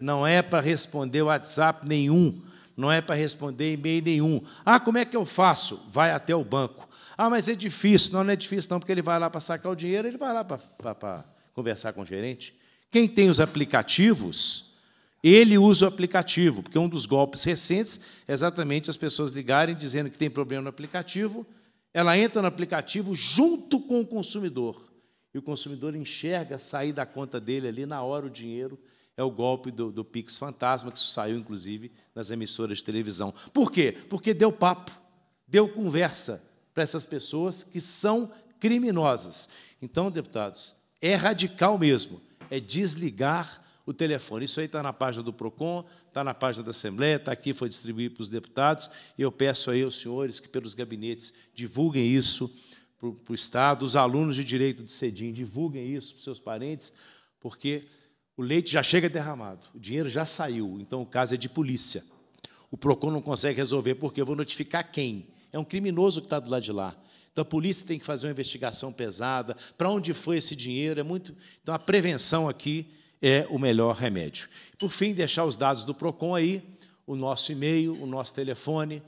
Não é para responder WhatsApp nenhum não é para responder e-mail nenhum. Ah, como é que eu faço? Vai até o banco. Ah, mas é difícil. Não, não é difícil, não, porque ele vai lá para sacar o dinheiro, ele vai lá para, para conversar com o gerente. Quem tem os aplicativos, ele usa o aplicativo, porque um dos golpes recentes é exatamente as pessoas ligarem dizendo que tem problema no aplicativo, ela entra no aplicativo junto com o consumidor. E o consumidor enxerga sair da conta dele ali na hora o dinheiro é o golpe do, do Pix Fantasma, que saiu, inclusive, nas emissoras de televisão. Por quê? Porque deu papo, deu conversa para essas pessoas que são criminosas. Então, deputados, é radical mesmo, é desligar o telefone. Isso aí está na página do PROCON, está na página da Assembleia, está aqui, foi distribuído para os deputados. E eu peço aí aos senhores que, pelos gabinetes, divulguem isso para o Estado, os alunos de direito do CEDIM divulguem isso para os seus parentes, porque o leite já chega derramado, o dinheiro já saiu, então o caso é de polícia. O PROCON não consegue resolver porque eu vou notificar quem? É um criminoso que está do lado de lá. Então a polícia tem que fazer uma investigação pesada. Para onde foi esse dinheiro? É muito. Então a prevenção aqui é o melhor remédio. Por fim, deixar os dados do Procon aí, o nosso e-mail, o nosso telefone.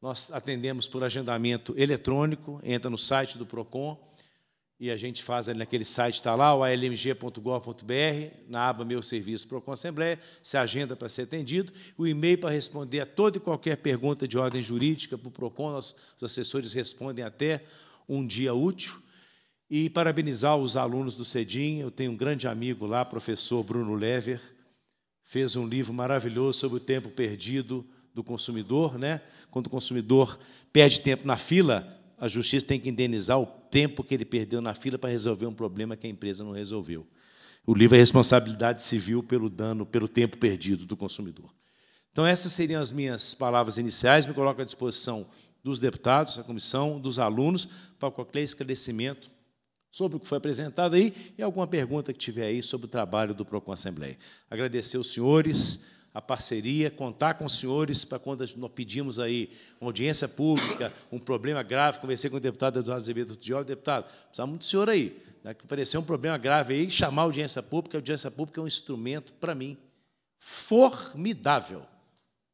Nós atendemos por agendamento eletrônico, entra no site do Procon e a gente faz ali naquele site, está lá, o almg.gov.br, na aba Meu Serviço para a Assembleia, se agenda para ser atendido, o e-mail para responder a toda e qualquer pergunta de ordem jurídica para o PROCON, os assessores respondem até um dia útil. E parabenizar os alunos do CEDIM, eu tenho um grande amigo lá, professor Bruno Lever, fez um livro maravilhoso sobre o tempo perdido do consumidor, né? quando o consumidor perde tempo na fila a justiça tem que indenizar o tempo que ele perdeu na fila para resolver um problema que a empresa não resolveu. O livro é responsabilidade civil pelo dano, pelo tempo perdido do consumidor. Então, essas seriam as minhas palavras iniciais. Me coloco à disposição dos deputados, da comissão, dos alunos, para qualquer esclarecimento sobre o que foi apresentado aí e alguma pergunta que tiver aí sobre o trabalho do PROCON Assembleia. Agradecer os senhores a parceria, contar com os senhores para quando nós pedimos aí uma audiência pública, um problema grave. Conversei com o deputado Eduardo Azevedo outro dia, deputado, precisamos muito do senhor aí. Né, que apareceu um problema grave aí, chamar a audiência pública, a audiência pública é um instrumento, para mim, formidável.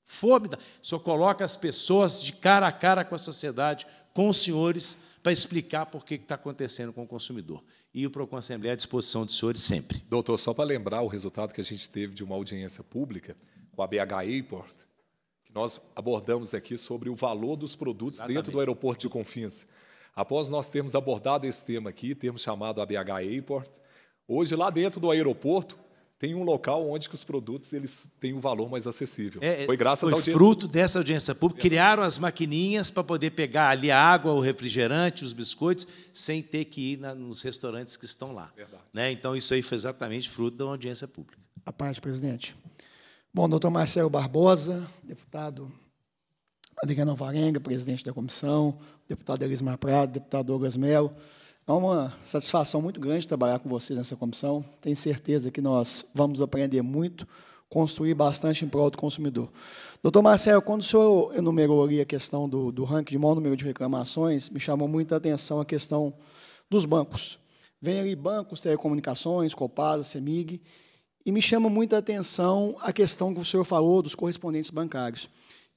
Formidável. Só coloca as pessoas de cara a cara com a sociedade, com os senhores, para explicar por que está acontecendo com o consumidor. E o Procon Assembleia é à disposição dos senhores sempre. Doutor, só para lembrar o resultado que a gente teve de uma audiência pública com a BH Airport, que nós abordamos aqui sobre o valor dos produtos Exatamente. dentro do aeroporto de Confins. Após nós termos abordado esse tema aqui, termos chamado a BH Airport, hoje lá dentro do aeroporto, tem um local onde que os produtos eles têm um valor mais acessível. É, é foi graças foi fruto dessa audiência pública. Criaram as maquininhas para poder pegar ali a água, o refrigerante, os biscoitos, sem ter que ir na, nos restaurantes que estão lá. Né? Então, isso aí foi exatamente fruto da audiência pública. A parte, presidente. Bom, doutor Marcelo Barbosa, deputado Adriano Varenga, presidente da comissão, deputado Elismar Prado, deputado Douglas Melo, é uma satisfação muito grande trabalhar com vocês nessa comissão. Tenho certeza que nós vamos aprender muito, construir bastante em prol do consumidor. Doutor Marcelo, quando o senhor enumerou ali a questão do, do ranking de maior número de reclamações, me chamou muita atenção a questão dos bancos. Vem ali bancos, telecomunicações, Copasa, CEMIG, e me chama muita atenção a questão que o senhor falou dos correspondentes bancários.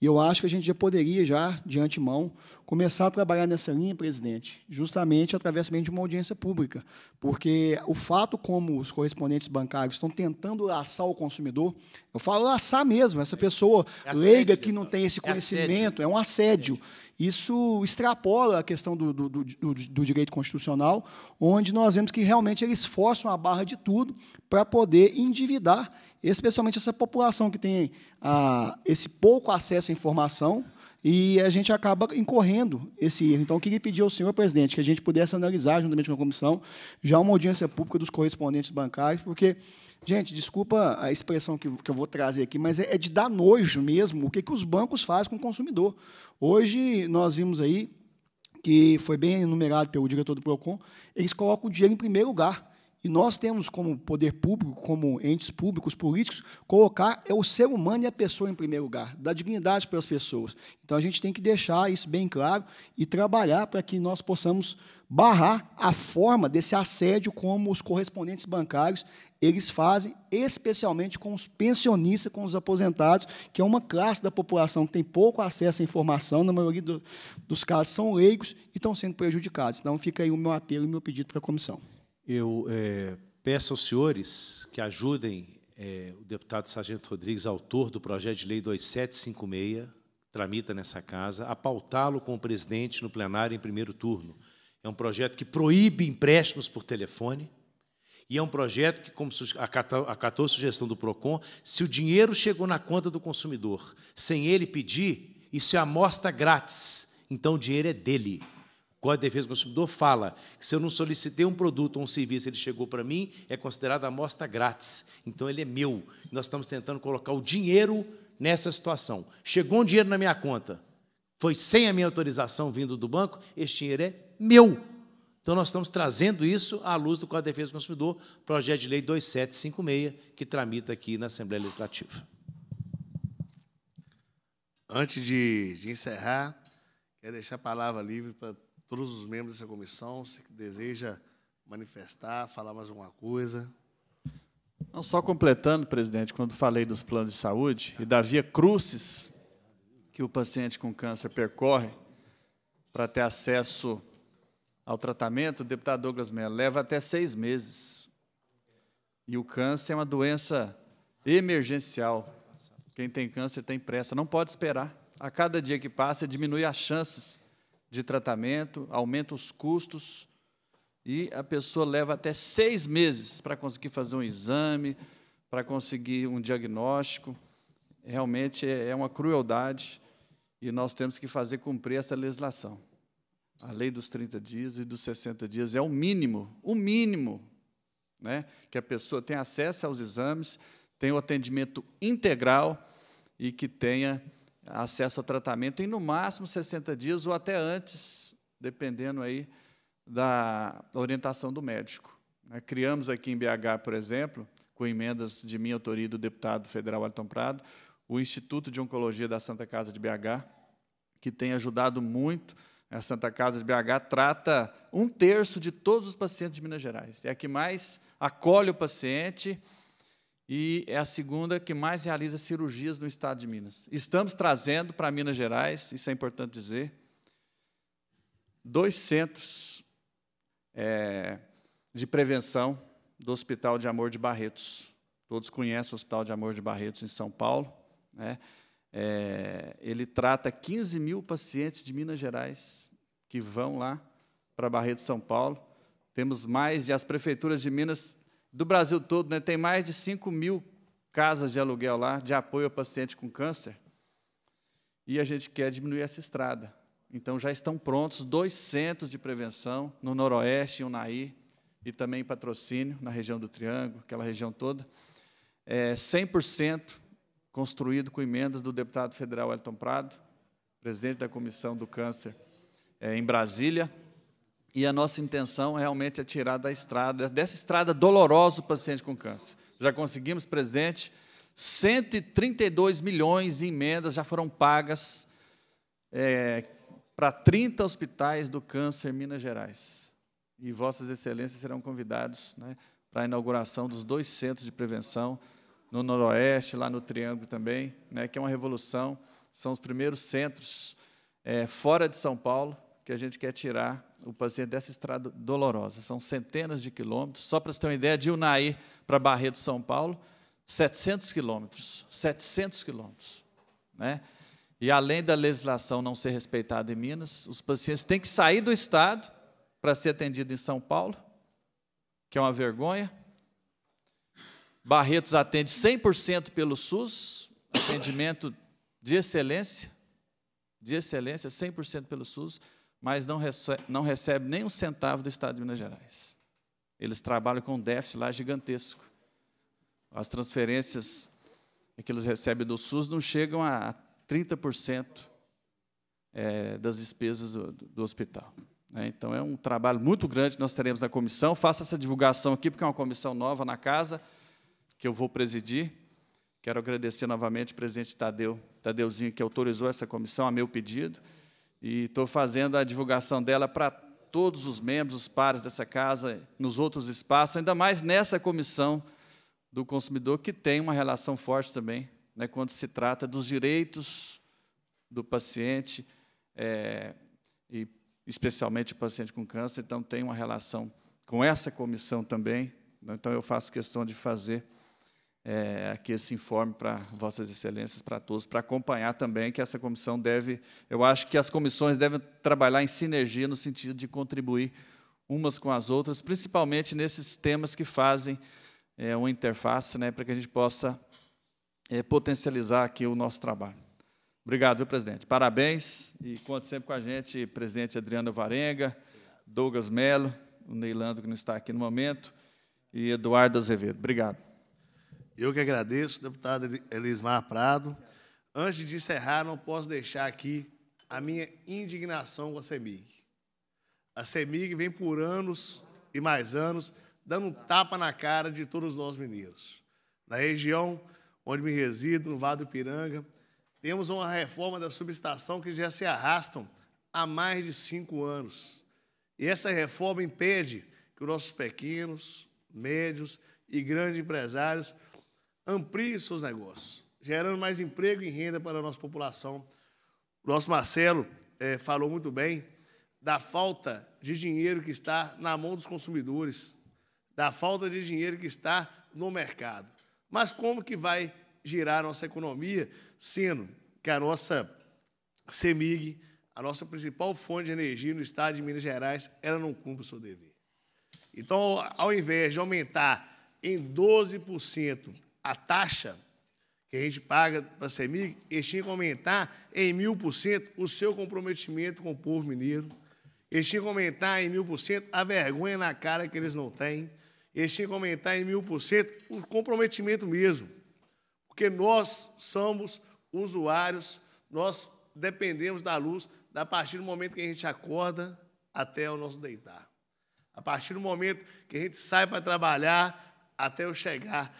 E eu acho que a gente já poderia, já, de antemão, começar a trabalhar nessa linha, presidente, justamente através de uma audiência pública. Porque o fato como os correspondentes bancários estão tentando laçar o consumidor, eu falo laçar mesmo, essa pessoa é leiga que não tem esse é conhecimento, é, um assédio. Isso extrapola a questão do, do, do, do direito constitucional, onde nós vemos que realmente eles forçam a barra de tudo para poder endividar, especialmente essa população que tem ah, esse pouco acesso à informação, e a gente acaba incorrendo esse erro. Então, eu queria pedir ao senhor presidente que a gente pudesse analisar, juntamente com a comissão, já uma audiência pública dos correspondentes bancários, porque Gente, desculpa a expressão que, que eu vou trazer aqui, mas é, é de dar nojo mesmo o que, que os bancos fazem com o consumidor. Hoje, nós vimos aí, que foi bem enumerado pelo diretor do PROCON, eles colocam o dinheiro em primeiro lugar. E nós temos, como poder público, como entes públicos, políticos, colocar é o ser humano e a pessoa em primeiro lugar, dar dignidade para as pessoas. Então a gente tem que deixar isso bem claro e trabalhar para que nós possamos barrar a forma desse assédio como os correspondentes bancários eles fazem especialmente com os pensionistas, com os aposentados, que é uma classe da população que tem pouco acesso à informação, na maioria do, dos casos são leigos e estão sendo prejudicados. Então, fica aí o meu apelo e o meu pedido para a comissão. Eu é, peço aos senhores que ajudem é, o deputado Sargento Rodrigues, autor do projeto de lei 2756, tramita nessa casa, a pautá-lo com o presidente no plenário em primeiro turno. É um projeto que proíbe empréstimos por telefone, e é um projeto que, como acatou a sugestão do PROCON, se o dinheiro chegou na conta do consumidor sem ele pedir, isso é amostra grátis. Então o dinheiro é dele. O Código de Defesa do Consumidor fala que se eu não solicitei um produto ou um serviço, ele chegou para mim, é considerado amostra grátis. Então ele é meu. Nós estamos tentando colocar o dinheiro nessa situação. Chegou um dinheiro na minha conta, foi sem a minha autorização vindo do banco, esse dinheiro é meu. Então, nós estamos trazendo isso à luz do Código de Defesa do Consumidor, projeto de lei 2756, que tramita aqui na Assembleia Legislativa. Antes de, de encerrar, quero deixar a palavra livre para todos os membros dessa comissão, se deseja manifestar, falar mais alguma coisa. Não, só completando, presidente, quando falei dos planos de saúde e da via crucis que o paciente com câncer percorre para ter acesso ao tratamento, o deputado Douglas Mello, leva até seis meses. E o câncer é uma doença emergencial. Quem tem câncer tem pressa, não pode esperar. A cada dia que passa, diminui as chances de tratamento, aumenta os custos e a pessoa leva até seis meses para conseguir fazer um exame, para conseguir um diagnóstico. Realmente é, é uma crueldade e nós temos que fazer cumprir essa legislação. A lei dos 30 dias e dos 60 dias é o mínimo, o mínimo, né? que a pessoa tenha acesso aos exames, tenha o atendimento integral e que tenha acesso ao tratamento em no máximo 60 dias ou até antes, dependendo aí da orientação do médico. Né. Criamos aqui em BH, por exemplo, com emendas de minha autoria e do deputado federal Alton Prado, o Instituto de Oncologia da Santa Casa de BH, que tem ajudado muito a Santa Casa de BH trata um terço de todos os pacientes de Minas Gerais. É a que mais acolhe o paciente e é a segunda que mais realiza cirurgias no estado de Minas. Estamos trazendo para Minas Gerais, isso é importante dizer, dois centros é, de prevenção do Hospital de Amor de Barretos. Todos conhecem o Hospital de Amor de Barretos em São Paulo. Né? É, ele trata 15 mil pacientes de Minas Gerais que vão lá para Barreto, São Paulo. Temos mais, e as prefeituras de Minas, do Brasil todo, né, tem mais de 5 mil casas de aluguel lá, de apoio ao paciente com câncer. E a gente quer diminuir essa estrada. Então, já estão prontos dois centros de prevenção, no Noroeste, em Unaí, e também em Patrocínio, na região do Triângulo, aquela região toda. É, 100% construído com emendas do deputado federal Elton Prado, presidente da Comissão do Câncer é, em Brasília. E a nossa intenção realmente é tirar da estrada, dessa estrada dolorosa o paciente com câncer. Já conseguimos, presidente, 132 milhões em emendas já foram pagas é, para 30 hospitais do câncer em Minas Gerais. E Vossas Excelências serão convidados né, para a inauguração dos dois centros de prevenção no Noroeste, lá no Triângulo também, né, que é uma revolução. São os primeiros centros é, fora de São Paulo que a gente quer tirar o paciente dessa estrada dolorosa. São centenas de quilômetros. Só para você ter uma ideia, de Unai para Barreto, São Paulo, 700 quilômetros. 700 quilômetros. Né? E além da legislação não ser respeitada em Minas, os pacientes têm que sair do estado para ser atendido em São Paulo, que é uma vergonha. Barretos atende 100% pelo SUS, atendimento de excelência, de excelência, 100% pelo SUS, mas não recebe, não recebe nem um centavo do Estado de Minas Gerais. Eles trabalham com um déficit lá gigantesco. As transferências que eles recebem do SUS não chegam a 30% é, das despesas do, do hospital. É, então, é um trabalho muito grande que nós teremos na comissão. Faça essa divulgação aqui, porque é uma comissão nova na casa que eu vou presidir. Quero agradecer novamente o presidente Tadeu, Tadeuzinho, que autorizou essa comissão a meu pedido. E estou fazendo a divulgação dela para todos os membros, os pares dessa casa, nos outros espaços, ainda mais nessa comissão do consumidor, que tem uma relação forte também, né, quando se trata dos direitos do paciente, é, e especialmente o paciente com câncer, então tem uma relação com essa comissão também. Né. Então, eu faço questão de fazer é, aqui esse informe para Vossas Excelências, para todos, para acompanhar também que essa comissão deve, eu acho que as comissões devem trabalhar em sinergia no sentido de contribuir umas com as outras, principalmente nesses temas que fazem é, uma interface, né, para que a gente possa é, potencializar aqui o nosso trabalho. Obrigado, viu, presidente. Parabéns e conte sempre com a gente, presidente Adriano Varenga, Douglas Melo, o Neilando, que não está aqui no momento, e Eduardo Azevedo. Obrigado. Eu que agradeço, deputado Elismar Prado. Antes de encerrar, não posso deixar aqui a minha indignação com a CEMIG. A CEMIG vem por anos e mais anos dando um tapa na cara de todos nós mineiros. Na região onde me resido, no Vado do Piranga, temos uma reforma da subestação que já se arrastam há mais de cinco anos. E essa reforma impede que os nossos pequenos, médios e grandes empresários amplie seus negócios, gerando mais emprego e renda para a nossa população. O nosso Marcelo é, falou muito bem da falta de dinheiro que está na mão dos consumidores, da falta de dinheiro que está no mercado. Mas como que vai girar a nossa economia, sendo que a nossa CEMIG, a nossa principal fonte de energia no estado de Minas Gerais, ela não cumpre o seu dever. Então, ao invés de aumentar em 12% a taxa que a gente paga para a CEMIG, eles tinham que aumentar em mil por cento o seu comprometimento com o povo mineiro, eles tinham que aumentar em mil por cento a vergonha na cara que eles não têm, eles tinham que aumentar em mil por cento o comprometimento mesmo, porque nós somos usuários, nós dependemos da luz a partir do momento que a gente acorda até o nosso deitar, a partir do momento que a gente sai para trabalhar até eu chegar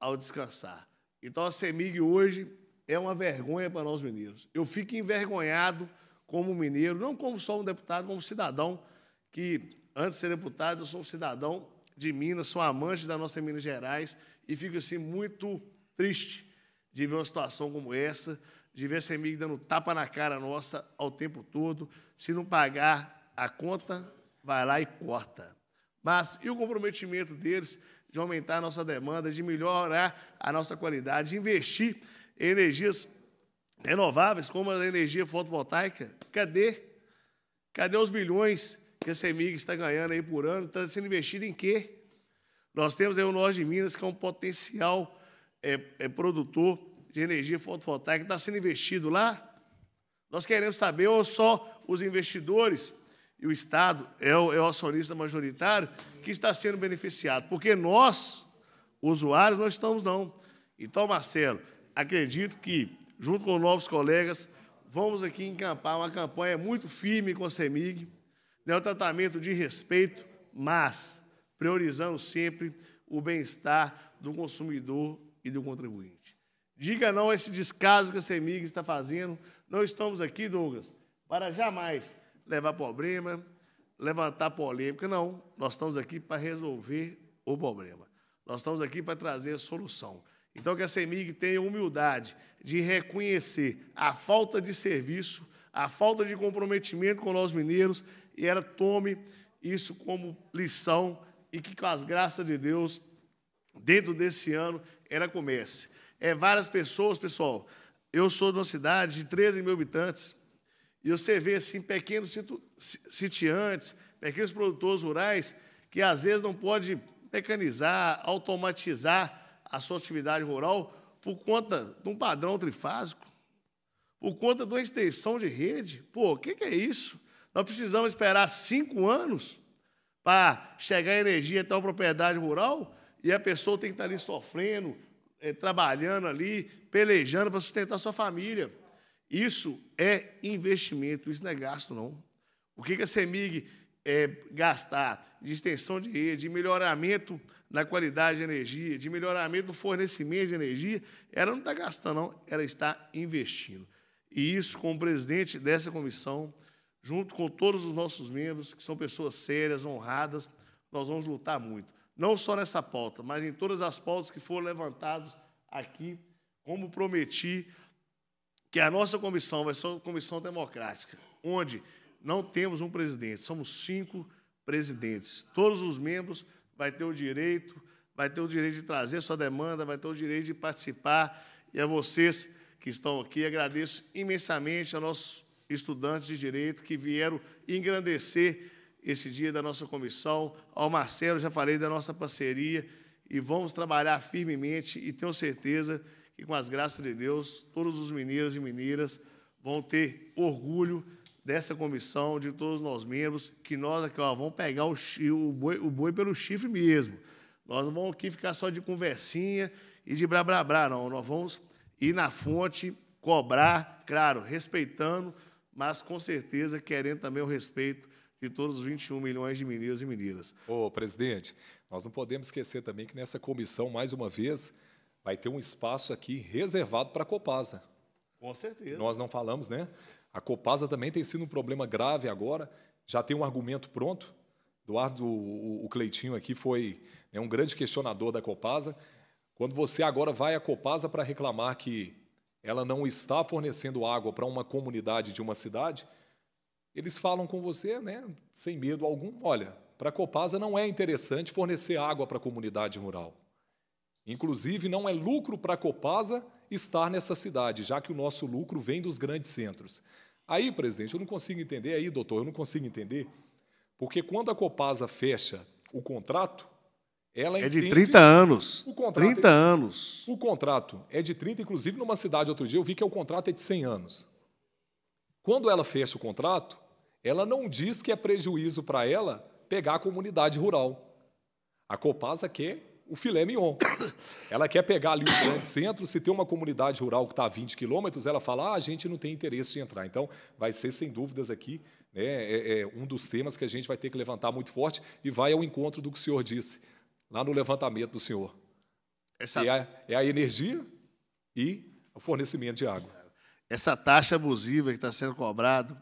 ao descansar. Então a CEMIG hoje é uma vergonha para nós mineiros. Eu fico envergonhado como mineiro, não como só um deputado, como cidadão, que antes de ser deputado, eu sou um cidadão de Minas, sou amante da nossa Minas Gerais e fico assim muito triste de ver uma situação como essa, de ver a CEMIG dando tapa na cara nossa ao tempo todo. Se não pagar a conta, vai lá e corta. Mas e o comprometimento deles de aumentar a nossa demanda, de melhorar a nossa qualidade, de investir em energias renováveis, como a energia fotovoltaica. Cadê? Cadê os bilhões que a CEMIG está ganhando aí por ano? Está sendo investido em quê? Nós temos aí o Norte de Minas, que é um potencial é, é produtor de energia fotovoltaica, está sendo investido lá. Nós queremos saber, ou só os investidores e o Estado é o, é o acionista majoritário que está sendo beneficiado, porque nós, usuários, não estamos não. Então, Marcelo, acredito que, junto com novos colegas, vamos aqui encampar uma campanha muito firme com a CEMIG, né, o tratamento de respeito, mas priorizando sempre o bem-estar do consumidor e do contribuinte. Diga não a esse descaso que a CEMIG está fazendo. Não estamos aqui, Douglas, para jamais levar problema, levantar polêmica. Não, nós estamos aqui para resolver o problema. Nós estamos aqui para trazer solução. Então, que a CEMIG tenha humildade de reconhecer a falta de serviço, a falta de comprometimento com nós mineiros, e ela tome isso como lição e que, com as graças de Deus, dentro desse ano, ela comece. É várias pessoas, pessoal. Eu sou de uma cidade de 13 mil habitantes, e você vê assim, pequenos sitiantes, pequenos produtores rurais, que às vezes não pode mecanizar, automatizar a sua atividade rural por conta de um padrão trifásico, por conta de uma extensão de rede. Pô, o que, que é isso? Nós precisamos esperar cinco anos para chegar a energia até uma propriedade rural e a pessoa tem que estar ali sofrendo, eh, trabalhando ali, pelejando para sustentar sua família. Isso é investimento, isso não é gasto, não. O que, a CEMIG é, gastar de extensão de rede, de melhoramento na qualidade de energia, de melhoramento do fornecimento de energia, ela não está gastando, não, ela está investindo. E isso, como presidente dessa comissão, junto com todos os nossos membros, que são pessoas sérias, honradas, nós vamos lutar muito. Não só nessa pauta, mas em todas as pautas que foram levantadas aqui, como prometi que a nossa comissão vai ser uma comissão democrática, onde não temos um presidente, somos cinco presidentes. Todos os membros vai ter o direito, vai ter o direito de trazer sua demanda, vai ter o direito de participar. E a vocês que estão aqui, agradeço imensamente a nossos estudantes de direito que vieram engrandecer esse dia da nossa comissão. Ao Marcelo, já falei da nossa parceria e vamos trabalhar firmemente e tenho certeza que que com as graças de Deus, todos os mineiros e mineiras vão ter orgulho dessa comissão, de todos nós membros, que nós aqui ó, vamos pegar o, o, boi, o boi pelo chifre mesmo. Nós não vamos aqui ficar só de conversinha e de blá blá blá, não. Nós vamos ir na fonte, cobrar, claro, respeitando, mas com certeza querendo também o respeito de todos os 21 milhões de mineiros e mineiras. Ô, presidente, nós não podemos esquecer também que nessa comissão, mais uma vez, vai ter um espaço aqui reservado para a Copasa. Com certeza. Nós não falamos, né? A Copasa também tem sido um problema grave agora. Já tem um argumento pronto. Eduardo, o, o Cleitinho aqui foi né, um grande questionador da Copasa. Quando você agora vai à Copasa para reclamar que ela não está fornecendo água para uma comunidade de uma cidade, eles falam com você, né, sem medo algum, olha, para a Copasa não é interessante fornecer água para a comunidade rural. Inclusive, não é lucro para a Copasa estar nessa cidade, já que o nosso lucro vem dos grandes centros. Aí, presidente, eu não consigo entender, aí, doutor, eu não consigo entender, porque quando a Copasa fecha o contrato, ela é de 30 anos. O contrato 30 é, anos. O contrato é de 30, inclusive numa cidade outro dia eu vi que é o contrato é de 100 anos. Quando ela fecha o contrato, ela não diz que é prejuízo para ela pegar a comunidade rural. A Copasa quer o filé mignon. (coughs) Ela quer pegar ali o grande centro, se tem uma comunidade rural que está a 20 quilômetros, ela fala, ah, a gente não tem interesse de entrar. Então, vai ser, sem dúvidas, aqui né, é, é um dos temas que a gente vai ter que levantar muito forte e vai ao encontro do que o senhor disse, lá no levantamento do senhor. Essa... É, a, é a energia e o fornecimento de água. Essa taxa abusiva que está sendo cobrada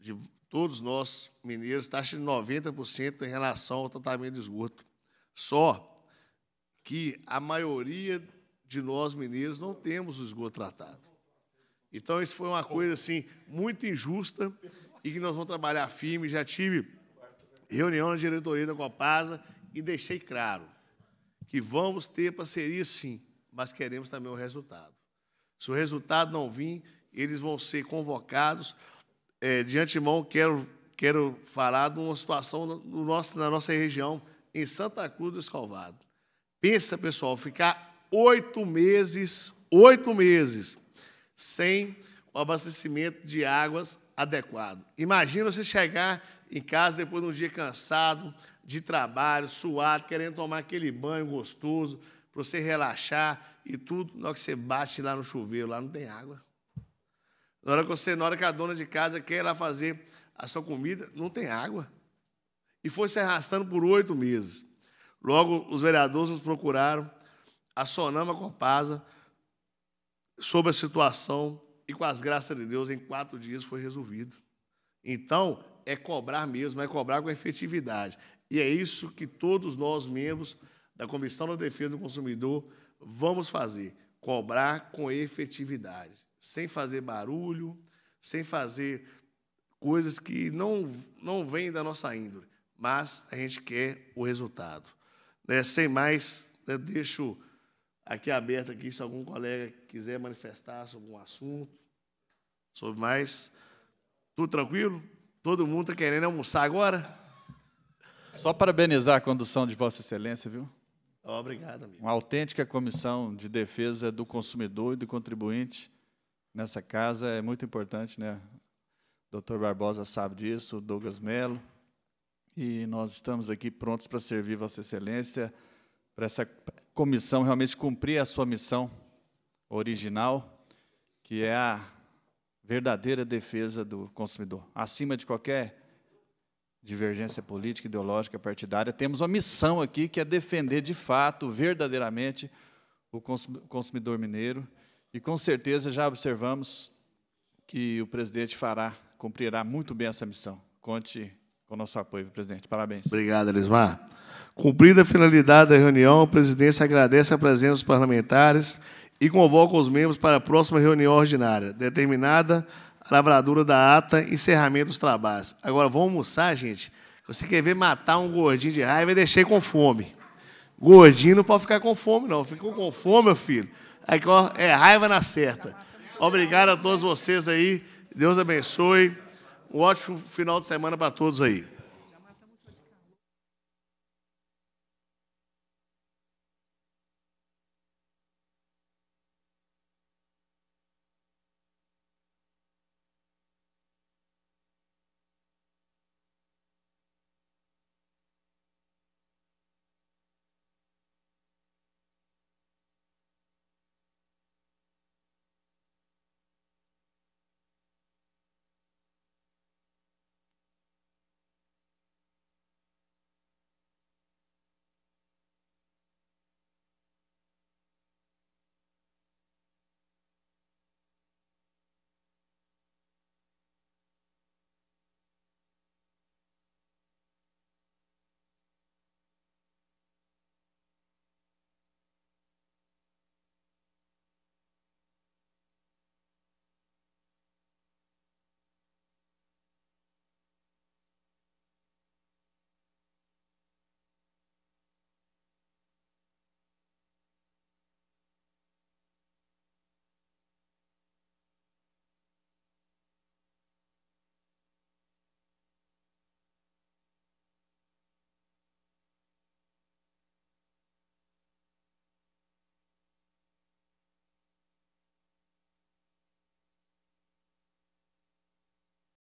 de todos nós, mineiros, taxa de 90% em relação ao tratamento de esgoto. Só que a maioria de nós mineiros não temos o esgoto tratado. Então, isso foi uma coisa assim muito injusta e que nós vamos trabalhar firme. Já tive reunião na diretoria da Copasa e deixei claro que vamos ter parceria sim, mas queremos também o resultado. Se o resultado não vir, eles vão ser convocados. É, de antemão, quero, quero falar de uma situação no nosso, na nossa região, em Santa Cruz do Escalvado. Pensa, pessoal, ficar oito meses, oito meses, sem o abastecimento de águas adequado. Imagina você chegar em casa depois de um dia cansado, de trabalho, suado, querendo tomar aquele banho gostoso, para você relaxar e tudo, na hora que você bate lá no chuveiro, lá não tem água. Na hora que você, na hora que a dona de casa quer lá fazer a sua comida, não tem água. E foi se arrastando por oito meses. Logo, os vereadores nos procuraram, a Sonama Copasa, sobre a situação, e com as graças de Deus, em quatro dias foi resolvido. Então, é cobrar mesmo, é cobrar com efetividade. E é isso que todos nós, membros da Comissão da Defesa do Consumidor, vamos fazer: cobrar com efetividade, sem fazer barulho, sem fazer coisas que não, não vêm da nossa índole, mas a gente quer o resultado. Né? Sem mais, né, deixo aqui aberto aqui se algum colega quiser manifestar sobre um assunto, sobre mais. Tudo tranquilo? Todo mundo está querendo almoçar agora? Só parabenizar a condução de Vossa Excelência, viu? Obrigado, amigo. Uma autêntica comissão de defesa do consumidor e do contribuinte nessa casa é muito importante, né? O doutor Barbosa sabe disso, o Douglas Melo e nós estamos aqui prontos para servir Vossa Excelência, para essa comissão realmente cumprir a sua missão original, que é a verdadeira defesa do consumidor. Acima de qualquer divergência política, ideológica, partidária, temos uma missão aqui que é defender de fato, verdadeiramente, o consumidor mineiro. E com certeza já observamos que o presidente fará, cumprirá muito bem essa missão. Conte com o nosso apoio, presidente. Parabéns. Obrigado, Elismar. Cumprida a finalidade da reunião, a presidência agradece a presença dos parlamentares e convoca os membros para a próxima reunião ordinária, determinada a lavradura da ata e encerramento dos trabalhos. Agora, vamos almoçar, gente? Você quer ver matar um gordinho de raiva e deixei com fome. Gordinho não pode ficar com fome, não. Ficou com fome, meu filho. Aqui, é raiva na certa. Obrigado a todos vocês aí. Deus abençoe. Um ótimo final de semana para todos aí.